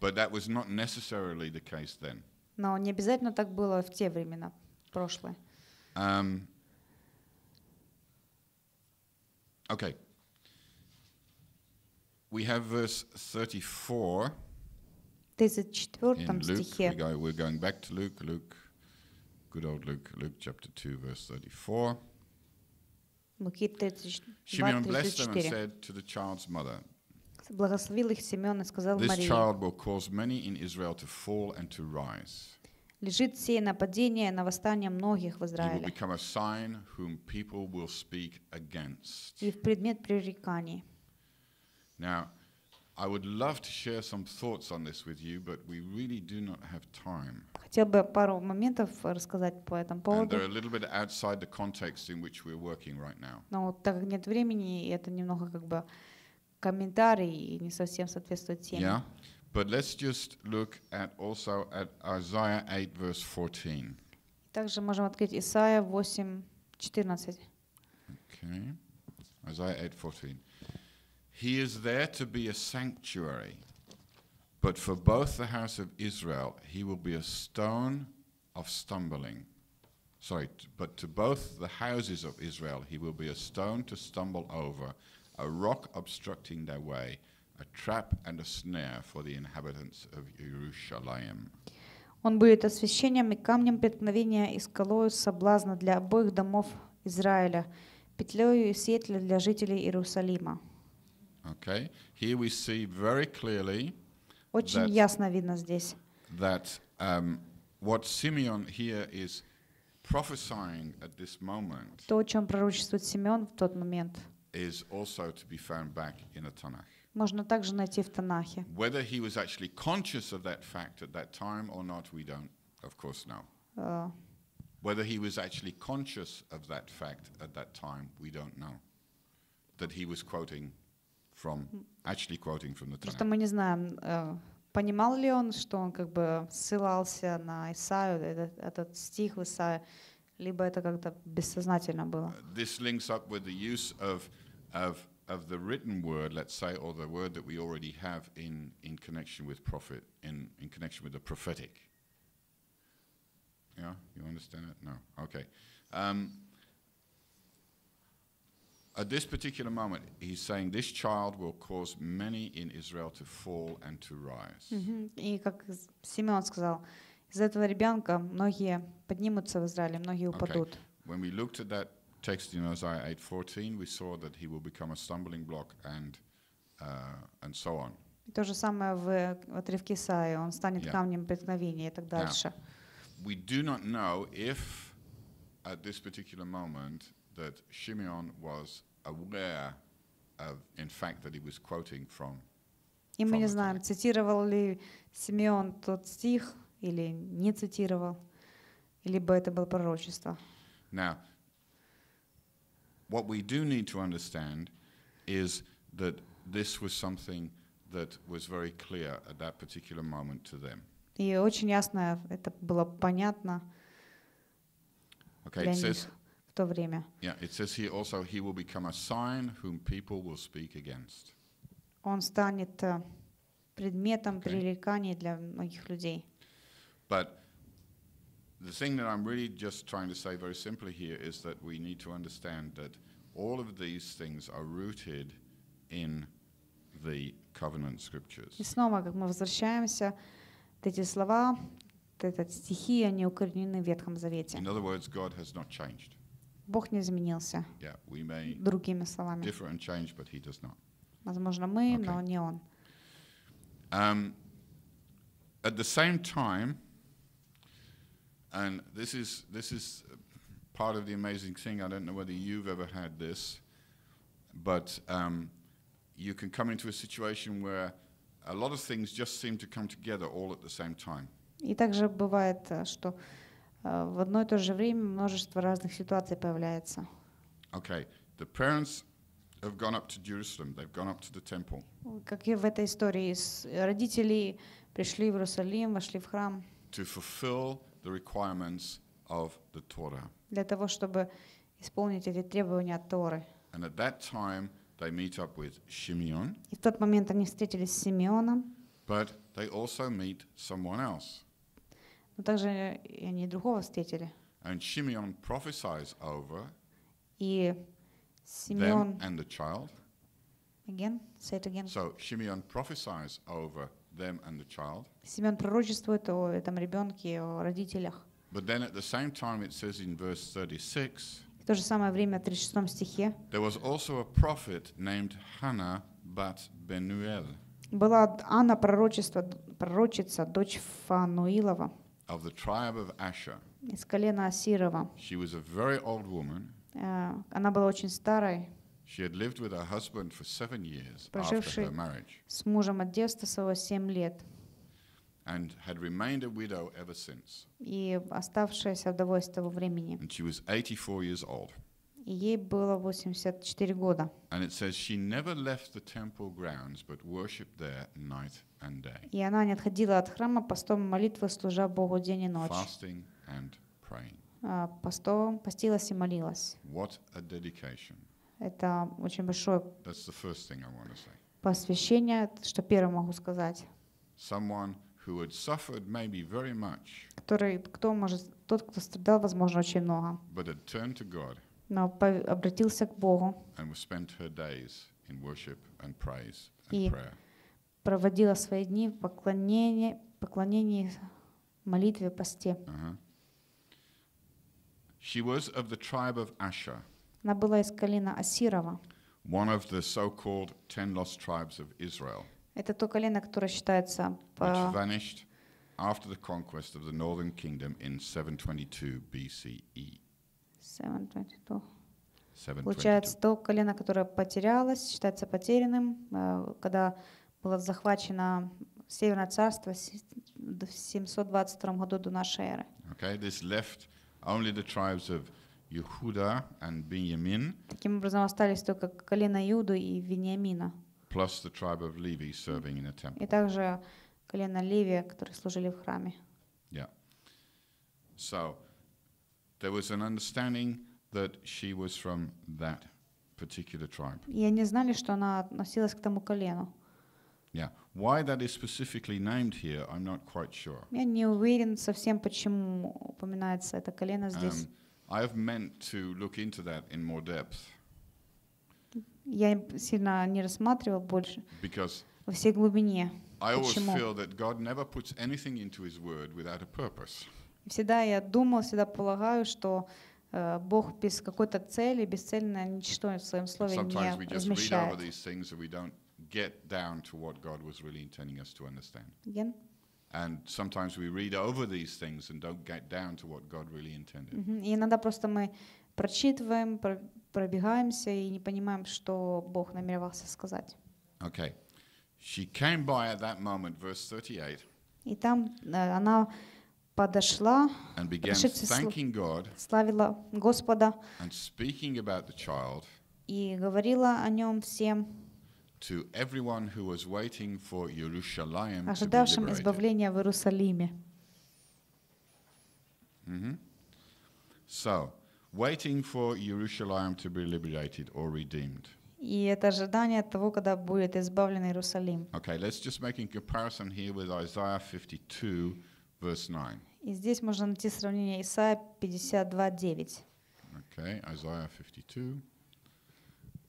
But that was not necessarily the case then. Но не обязательно так было в те времена, прошлое. Um, Okay. We have verse 34. in Luke. We go, we're going back to Luke, Luke, good old Luke, Luke chapter 2, verse 34. Луки Simeon blessed them and said to the child's mother, This child will cause many in Israel to fall and to rise. лежит все нападения на восстание многих в Израиле. И в предмет пререканий. really Хотел бы пару моментов рассказать по этому поводу. And they're a little bit outside the context in which we're right Но так как нет времени, и это немного как бы комментарий и не совсем соответствует теме. Yeah? But let's just look at also at Isaiah 8 verse 14. Также можем открыть Исаия 8, Okay. Isaiah 8:14. 14. He is there to be a sanctuary, but for both the house of Israel, he will be a stone of stumbling. Sorry, but to both the houses of Israel, he will be a stone to stumble over, a rock obstructing their way, a trap and a snare for the inhabitants of Jerusalem. Он будет освящением и камнем преткновения и скалою соблазна для обоих домов Израиля, петлею и сетлей для жителей Иерусалима. Okay. Here we see very clearly Очень that, ясно видно здесь, that um, what Simeon here is prophesying at this moment то, о чем пророчествует Симеон в тот момент, is also to be found back in the Tanakh. можно также найти в Танахе. Whether he was actually conscious of that fact at that time or not, we don't, of course, know. Uh, Whether he was actually conscious of that fact at that time, we don't know. That he was quoting from, actually quoting from the Tanakh. Просто мы не знаем, понимал ли он, что он как бы ссылался на Исаию, этот, этот стих в Исаии, либо это как-то бессознательно было. This links up with the use of, of of the written word, let's say, or the word that we already have in, in connection with prophet, in, in connection with the prophetic. Yeah, you understand it? No. Okay. Um, at this particular moment, he's saying this child will cause many in Israel to fall and to rise. И как Симеон сказал, из этого ребенка многие поднимутся в Израиле, многие упадут. Okay. When we looked at that text in Isaiah 8:14, we saw that he will become a stumbling block and uh, and so on. то же самое в отрывке Исаии, он станет yeah. камнем преткновения и так дальше. Now, we do not know if at this particular moment that Shimeon was aware of, in fact, that he was quoting from. И мы не знаем, цитировал ли Симеон тот стих или не цитировал, либо это было пророчество. Now, what we do need to understand is that this was something that was very clear at that particular moment to them. И очень ясно это было понятно okay, для них says, в то время. Yeah, it says he also he will become a sign whom people will speak against. Он станет э, предметом okay. пререканий для многих людей. But the thing that I'm really just trying to say very simply here is that we need to understand that all of these things are rooted in the covenant scriptures. И снова, как мы возвращаемся, эти слова, этот стихи, они укоренены в Ветхом Завете. In other words, God has not changed. Бог не изменился. Yeah, we may Другими словами. Differ and change, but he does not. Возможно, мы, okay. но не он. Um, at the same time, and this is this is part of the amazing thing. I don't know whether you've ever had this, but um, you can come into a situation where a lot of things just seem to come together all at the same time. И также бывает, э, что э, в одно и то же время множество разных ситуаций появляется. Okay, the parents have gone up to Jerusalem. They've gone up to the temple. Как и в этой истории, родители пришли в Иерусалим, вошли в храм. To fulfill the requirements of the Torah. Для того, чтобы исполнить эти требования Торы. And at that time they meet up with Shimeon. И в тот момент они встретились с Симеоном. But they also meet someone else. Но также и они другого встретили. And Shimeon prophesies over и Симеон them and the child. Again, say it again. So Shimeon prophesies over them and the child. Семен пророчествует о этом ребенке, о родителях. But then at the same time it says in verse 36, в то же самое время в 36 стихе there was also a prophet named Hannah but Benuel. Была Анна пророчество, пророчица, дочь Фануилова. Of the tribe of Asher. Из колена Асирова. She was a very old woman. Э, она была очень старой. She had lived with her husband for seven years after her marriage. с мужем от детства своего семь лет. And had remained a widow ever since. И оставшаяся вдовой с того времени. And she was 84 years old. ей было 84 года. And it says she never left the temple grounds, but worshipped there night and day. И она не отходила от храма постом молитвы, служа Богу день и ночь. Fasting and praying. Постом постилась и молилась. What a dedication. Это очень большое посвящение, что первое могу сказать. much, который, кто может, тот, кто страдал, возможно, очень много, God, но обратился к Богу and spent her days in worship and praise and и prayer. проводила свои дни в поклонении, поклонении молитве, посте. Uh -huh. She was of the tribe of Asher. Она была из колена Асирова. One of the so-called ten lost tribes of Israel. Это то колено, которое считается which vanished after the conquest of the northern kingdom in 722 BCE. 722. Получается, то колено, которое потерялось, считается потерянным, э, когда было захвачено Северное царство в 722 году до нашей эры. Okay, this left only the tribes of Yehuda and Benjamin. Таким образом остались только колено Иуды и Вениамина. Plus the tribe of Levi serving in the temple. И также колено Левия, которые служили в храме. Yeah. So there was an understanding that she was from that particular tribe. И они знали, что она относилась к тому колену. Yeah. Why that is specifically named here, I'm not quite sure. Я не уверен совсем, почему упоминается это колено здесь. I've meant to look into that in more depth. Я сильно не рассматривал больше. Because во всей глубине. I always Почему? feel that God never puts anything into His Word without a purpose. Всегда я думал, всегда полагаю, что Бог без какой-то цели, бесцельно ничто в своем слове не размещает. Sometimes we just read over these things and we don't get down to what God was really intending us to understand. Again? And sometimes we read over these things and don't get down to what God really intended. И иногда просто мы прочитываем, пробегаемся и не понимаем, что Бог намеревался сказать. Okay. She came by at that moment, verse 38. И там э, она подошла, And began thanking God славила Господа and speaking about the child и говорила о нем всем. To everyone who was waiting for ожидавшим избавления в Иерусалиме. Mm-hmm. So, waiting for Jerusalem to be liberated or redeemed. И это ожидание того, когда будет избавлен Иерусалим. Okay, let's just make a comparison here with Isaiah 52, verse 9. И здесь можно найти сравнение Исаия 52:9. Okay, Isaiah 52.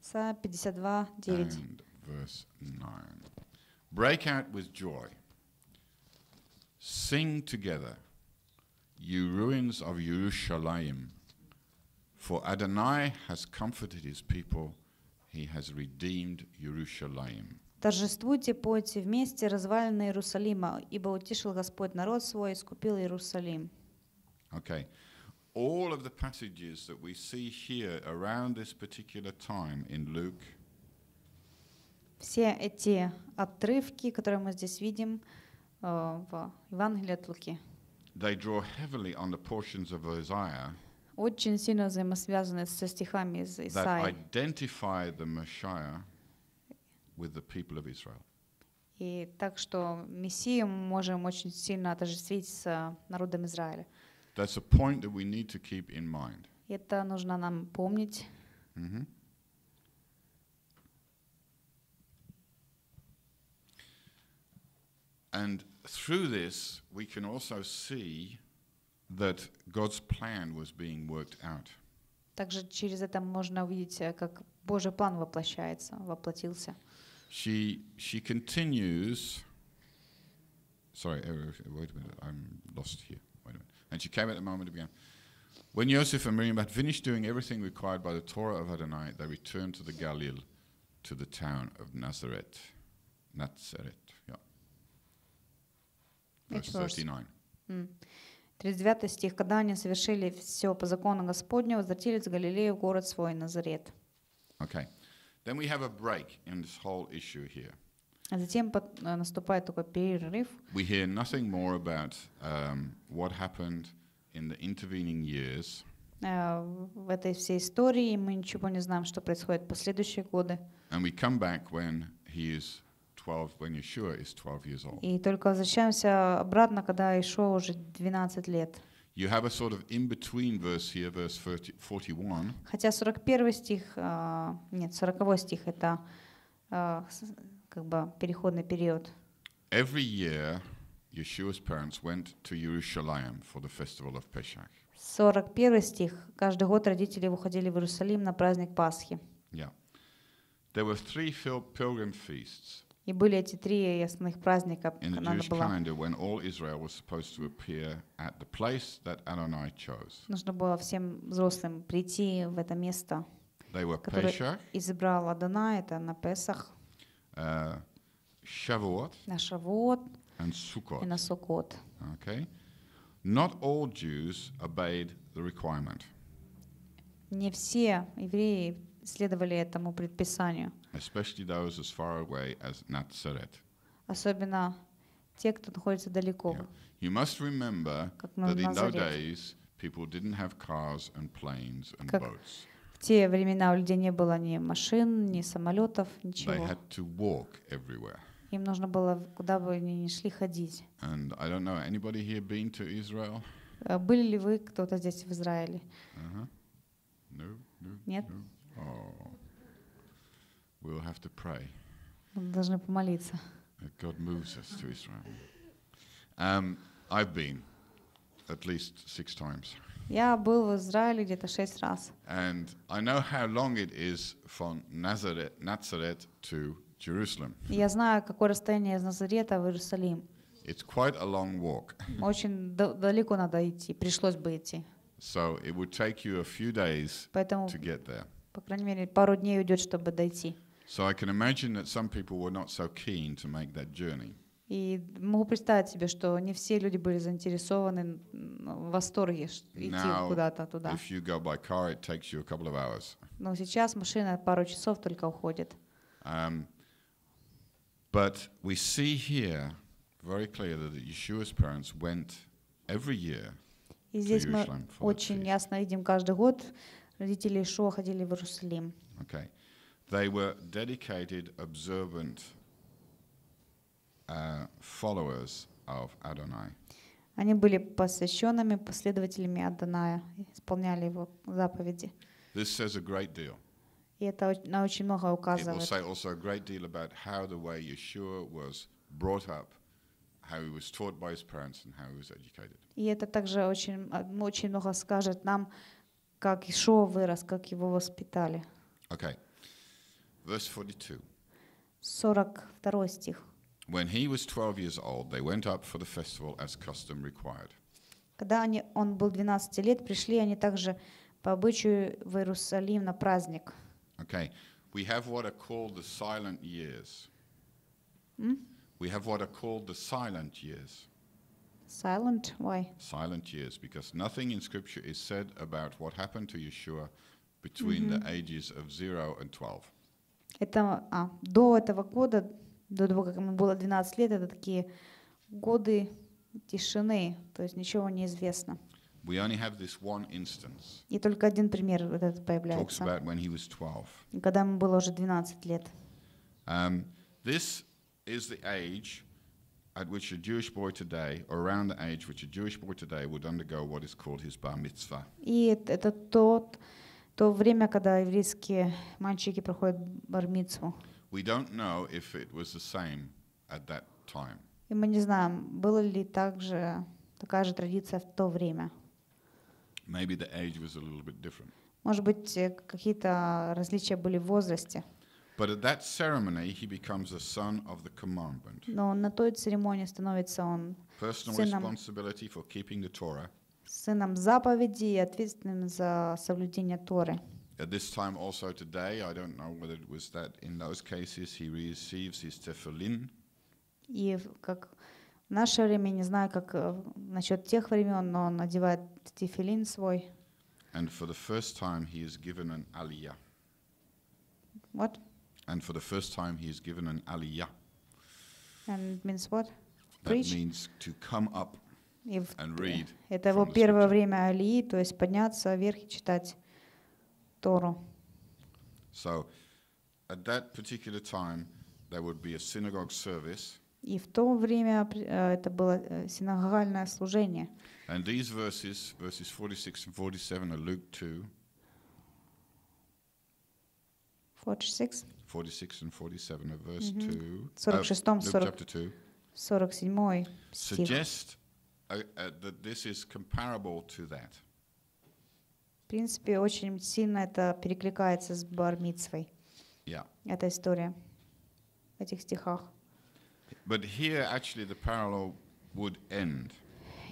Исаия 52:9 verse 9. Break out with joy. Sing together, you ruins of Yerushalayim. For Adonai has comforted his people, he has redeemed Yerushalayim. Торжествуйте, пойте вместе, развалины Иерусалима, ибо утешил Господь народ свой, искупил Иерусалим. Okay. All of the passages that we see here around this particular time in Luke – Все эти отрывки, которые мы здесь видим э, в Евангелии от Луки, they draw heavily on the portions of Isaiah очень сильно взаимосвязаны со стихами из Исаии, И так что Мессию мы можем очень сильно отождествить с э, народом Израиля. That's a point that we need to keep in mind. Это нужно нам помнить. Mm-hmm. And through this, we can also see that God's plan was being worked out. Также через это можно увидеть, э, как Божий план воплощается, воплотился. She, she continues. Sorry, oh, oh, oh, wait a minute, I'm lost here. Wait a minute. And she came at the moment again. When Joseph and Miriam had finished doing everything required by the Torah of Adonai, they returned to the Galil, to the town of Nazareth. Nazareth. Verse 39. 39 стих. «Когда они совершили все по закону Господню, возвратились в Галилею, в город свой, Назарет». Okay. Then we have a break in this whole issue here. А затем э, наступает такой перерыв. We hear nothing more about um, what happened in the intervening years. Э, в этой всей истории мы ничего не знаем, что происходит в последующие годы. And we come back when he is 12 when Yeshua is 12 years old. И только возвращаемся обратно, когда Ишуа уже 12 лет. You have a sort of in-between verse here, verse 30, 41. Хотя 41 стих, нет, 40 стих это как бы переходный период. Every year, Yeshua's parents went to Jerusalem for the festival of Pesach. 41 стих. Каждый год родители выходили в Иерусалим на праздник Пасхи. Yeah. There were three pilgrim feasts. И были эти три основных праздника, In было... Нужно было всем взрослым прийти в это место, которое Peshach, избрал Адонай, это на Песах, э, на Шавуот и на Сукот. Okay? Not all Jews obeyed the requirement. Не все евреи следовали этому предписанию especially those as far away as Nazareth. Особенно те, кто находится далеко. Yeah. You must remember that in those days people didn't have cars and planes and как boats. В те времена у людей не было ни машин, ни самолетов, ничего. They had to walk everywhere. Им нужно было, куда бы они ни шли, ходить. And I don't know, anybody here been to Israel? Были ли вы кто-то здесь в Израиле? Uh -huh. no, no, Нет. No. Oh. We will have to pray. That God moves us to Israel. Um, I've been at least six times. Я был в Израиле где-то шесть раз. And I know how long it is from Nazareth, Nazareth to Jerusalem. Я знаю, какое расстояние из Назарета в Иерусалим. It's quite a long walk. Очень далеко надо идти, пришлось бы идти. So it would take you a few days Поэтому, to get there. по крайней мере, пару дней уйдет, чтобы дойти. So I can imagine that some people were not so keen to make that journey. И могу представить себе, что не все люди были заинтересованы в восторге идти куда-то туда. If you go by car, it takes you a couple of hours. Но сейчас машина пару часов только уходит. Um, but we see here very clearly that Yeshua's parents went every year И здесь мы очень ясно видим каждый год, родители Ишуа ходили в Иерусалим. Okay. They were dedicated, observant uh, followers of Adonai. Они были посвященными последователями Адоная, исполняли его заповеди. This says a great deal. И это на очень много указывает. It will say also a great deal about how the way Yeshua was brought up, how he was taught by his parents and how he was educated. И это также очень, очень много скажет нам, как Ишуа вырос, как его воспитали. Okay. Verse 42. 42 стих. When he was 12 years old, they went up for the festival as custom required. Когда они, он был 12 лет, пришли они также по обычаю в Иерусалим на праздник. Okay. We have what are called the silent years. We have what are called the silent years. Silent? Why? Silent years, because nothing in Scripture is said about what happened to Yeshua between mm-hmm. the ages of 0 and 12. Это а, до этого года, до того, как ему было 12 лет, это такие годы тишины, то есть ничего не известно. We only have this one instance. И только один пример вот этот появляется. Talks about when he was 12. Когда ему было уже 12 лет. Um, this is the age at which a Jewish boy today, or around the age which a Jewish boy today would undergo what is called his bar mitzvah. И это тот то время, когда еврейские мальчики проходят бармицу. И мы не знаем, была ли также такая же традиция в то время. Maybe the age was a little bit different. Может быть, э, какие-то различия были в возрасте. But at that ceremony, he becomes a son of the commandment. Но на той церемонии становится он Personal responsibility for keeping the Torah сыном заповеди и ответственным за соблюдение Торы. At this time also today, I don't know whether it was that in those cases he receives his tefillin. И как в наше время, не знаю, как насчет тех времен, но он надевает тефилин свой. And for the first time he is given an aliyah. What? And for the first time he is given an aliyah. And means what? That Preach. means to come up и в, это его первое время Али, то есть подняться вверх и читать Тору. So, at that particular time, there would be a synagogue service. И в то время это было синагогальное служение. And these verses, verses 46 and 47 are Luke 2. 46. 46 and 47 are verse mm -hmm. 2. 46 uh, Luke chapter 2. 47 стих. Suggest Uh, uh, that this is comparable to that. В принципе, очень сильно это перекликается с бармитсвой. Yeah. Эта история в этих стихах. But here actually the parallel would end.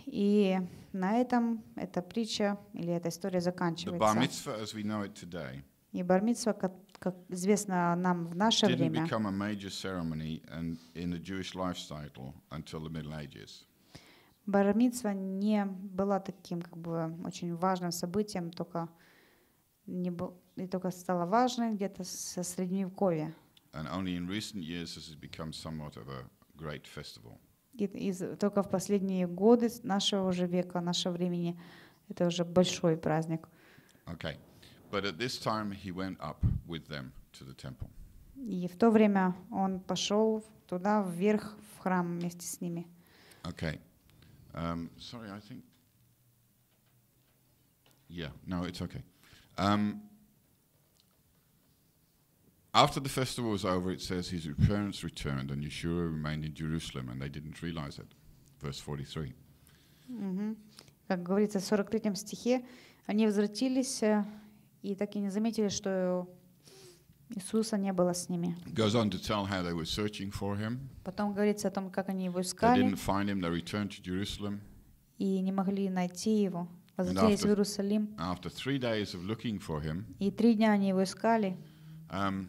И на этом эта притча или эта история заканчивается. The bar mitzvah, as we know it today, и бармитсва, как, как известно нам в наше время, become a major ceremony and in the Jewish lifestyle until the Middle Ages. Бармитсва не была таким как бы очень важным событием, только не был, и только стала важной где-то со средневековья. And only in recent years this has become somewhat of a great festival. И, и только в последние годы нашего уже века, нашего времени, это уже большой праздник. Okay. But at this time he went up with them to the temple. И в то время он пошел туда вверх в храм вместе с ними. Okay. Um, sorry, I think. Yeah, no, it's okay. Um, after the festival was over, it says his parents returned and Yeshua remained in Jerusalem, and they didn't realize it. Verse 43. Как говорится в 43 стихе, они возвратились э, и так и не заметили, что Иисуса не было с ними. Goes on to tell how they were searching for him. Потом говорится о том, как они его искали. They didn't find him. They returned to Jerusalem. И не могли найти его. Возвратились а в Иерусалим. After three days of looking for him. И три дня они его искали. Um,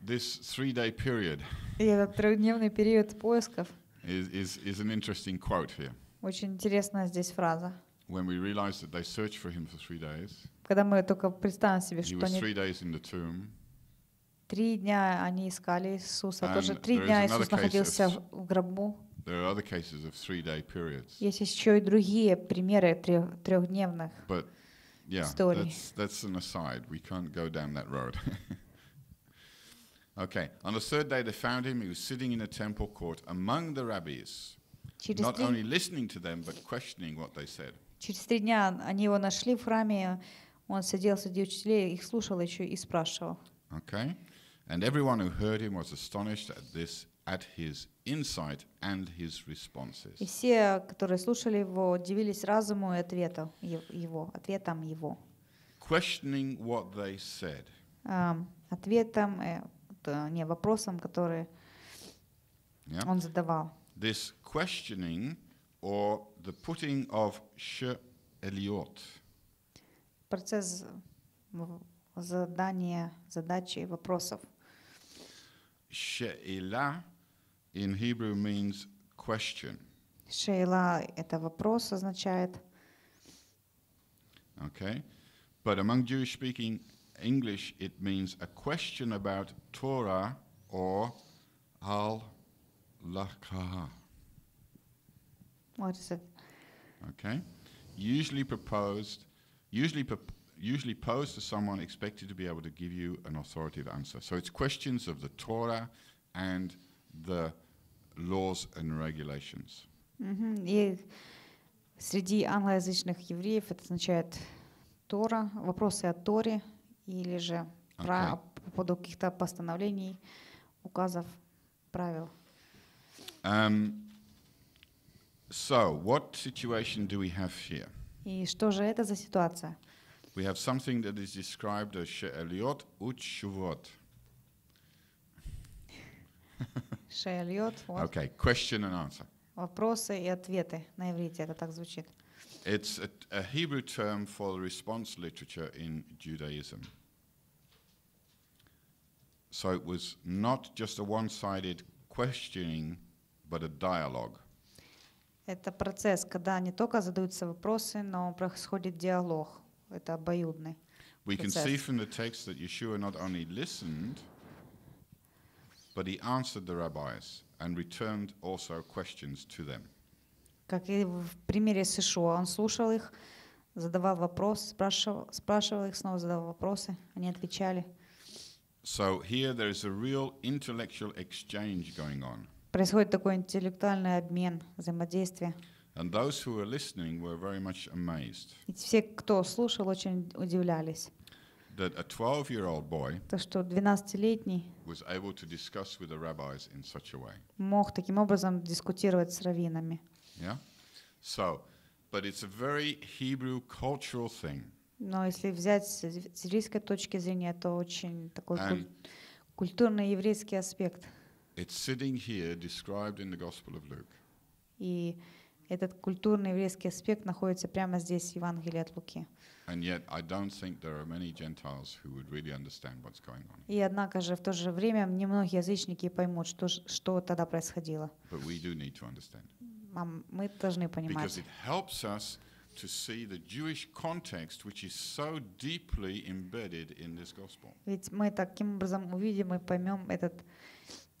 this three-day period. И этот трехдневный период поисков. Is is is an interesting quote here. Очень интересная здесь фраза. When we realized that they searched for him for three days, когда he was three days in the tomb, три дня они искали Иисуса, тоже три дня Иисус находился в гробу. there are other cases of three-day periods. Есть еще и другие примеры трехдневных. But yeah, that's an aside. We can't go down that road. okay. On the third day, they found him. He was sitting in a temple court among the rabbis, Через not only listening to them but questioning what they said. Через три дня они его нашли в храме, он сидел среди учителей, их слушал еще и спрашивал. Okay. And everyone who heard him was astonished at this, at his insight and his responses. И все, которые слушали его, удивились разуму и ответу его, ответам его. Questioning what they said. Um, ответом, э, э, не вопросом, которые yeah. он задавал. This questioning or the putting of sh-eliot. Процесс задания задачи вопросов. She'ila in Hebrew means question. She'ila это вопрос означает. Okay. But among Jewish speaking English it means a question about Torah or al-lakaha. What is it? Okay. Usually proposed, usually pro usually posed to someone expected to be able to give you an authoritative answer. So it's questions of the Torah and the laws and regulations. Mm -hmm. И среди англоязычных евреев это означает Тора, вопросы о Торе или же okay. про по поводу каких-то постановлений, указов, правил. Um, So, what situation do we have here? И что же это за ситуация? We have something that is described as She'eliot Utshuvot. She'eliot, Okay, question and answer. Вопросы и ответы на иврите, это так звучит. It's a, a Hebrew term for response literature in Judaism. So it was not just a one-sided questioning, but a dialogue. Это процесс, когда не только задаются вопросы, но происходит диалог. Это обоюдный. We can see from the text that Yeshua not only listened, but he answered the rabbis and returned also questions to them. Как и в примере с Ишуа, он слушал их, задавал вопрос, спрашивал, спрашивал их, снова задавал вопросы, они отвечали. So here there is a real intellectual exchange going on. Происходит такой интеллектуальный обмен, взаимодействие. And those who were listening were very much amazed. И все, кто слушал, очень удивлялись. That a 12-year-old boy то, что 12-летний мог таким образом дискутировать с раввинами. Yeah? So, but it's a very Hebrew cultural thing. Но если взять с сирийской точки зрения, это очень такой куль культурный еврейский аспект. It's sitting here described in the Gospel of Luke. И этот культурный еврейский аспект находится прямо здесь в Евангелии от Луки. И однако же в то же время немногие язычники поймут, что, что тогда происходило. А мы должны понимать. Ведь мы таким образом увидим и поймем этот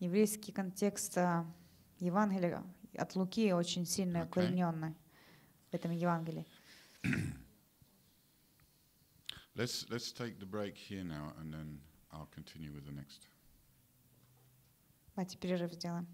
еврейский контекст э, Евангелия от Луки очень сильно okay. укорененный в этом Евангелии. Let's, let's take the break here now, and then I'll continue with the next. Давайте перерыв сделаем.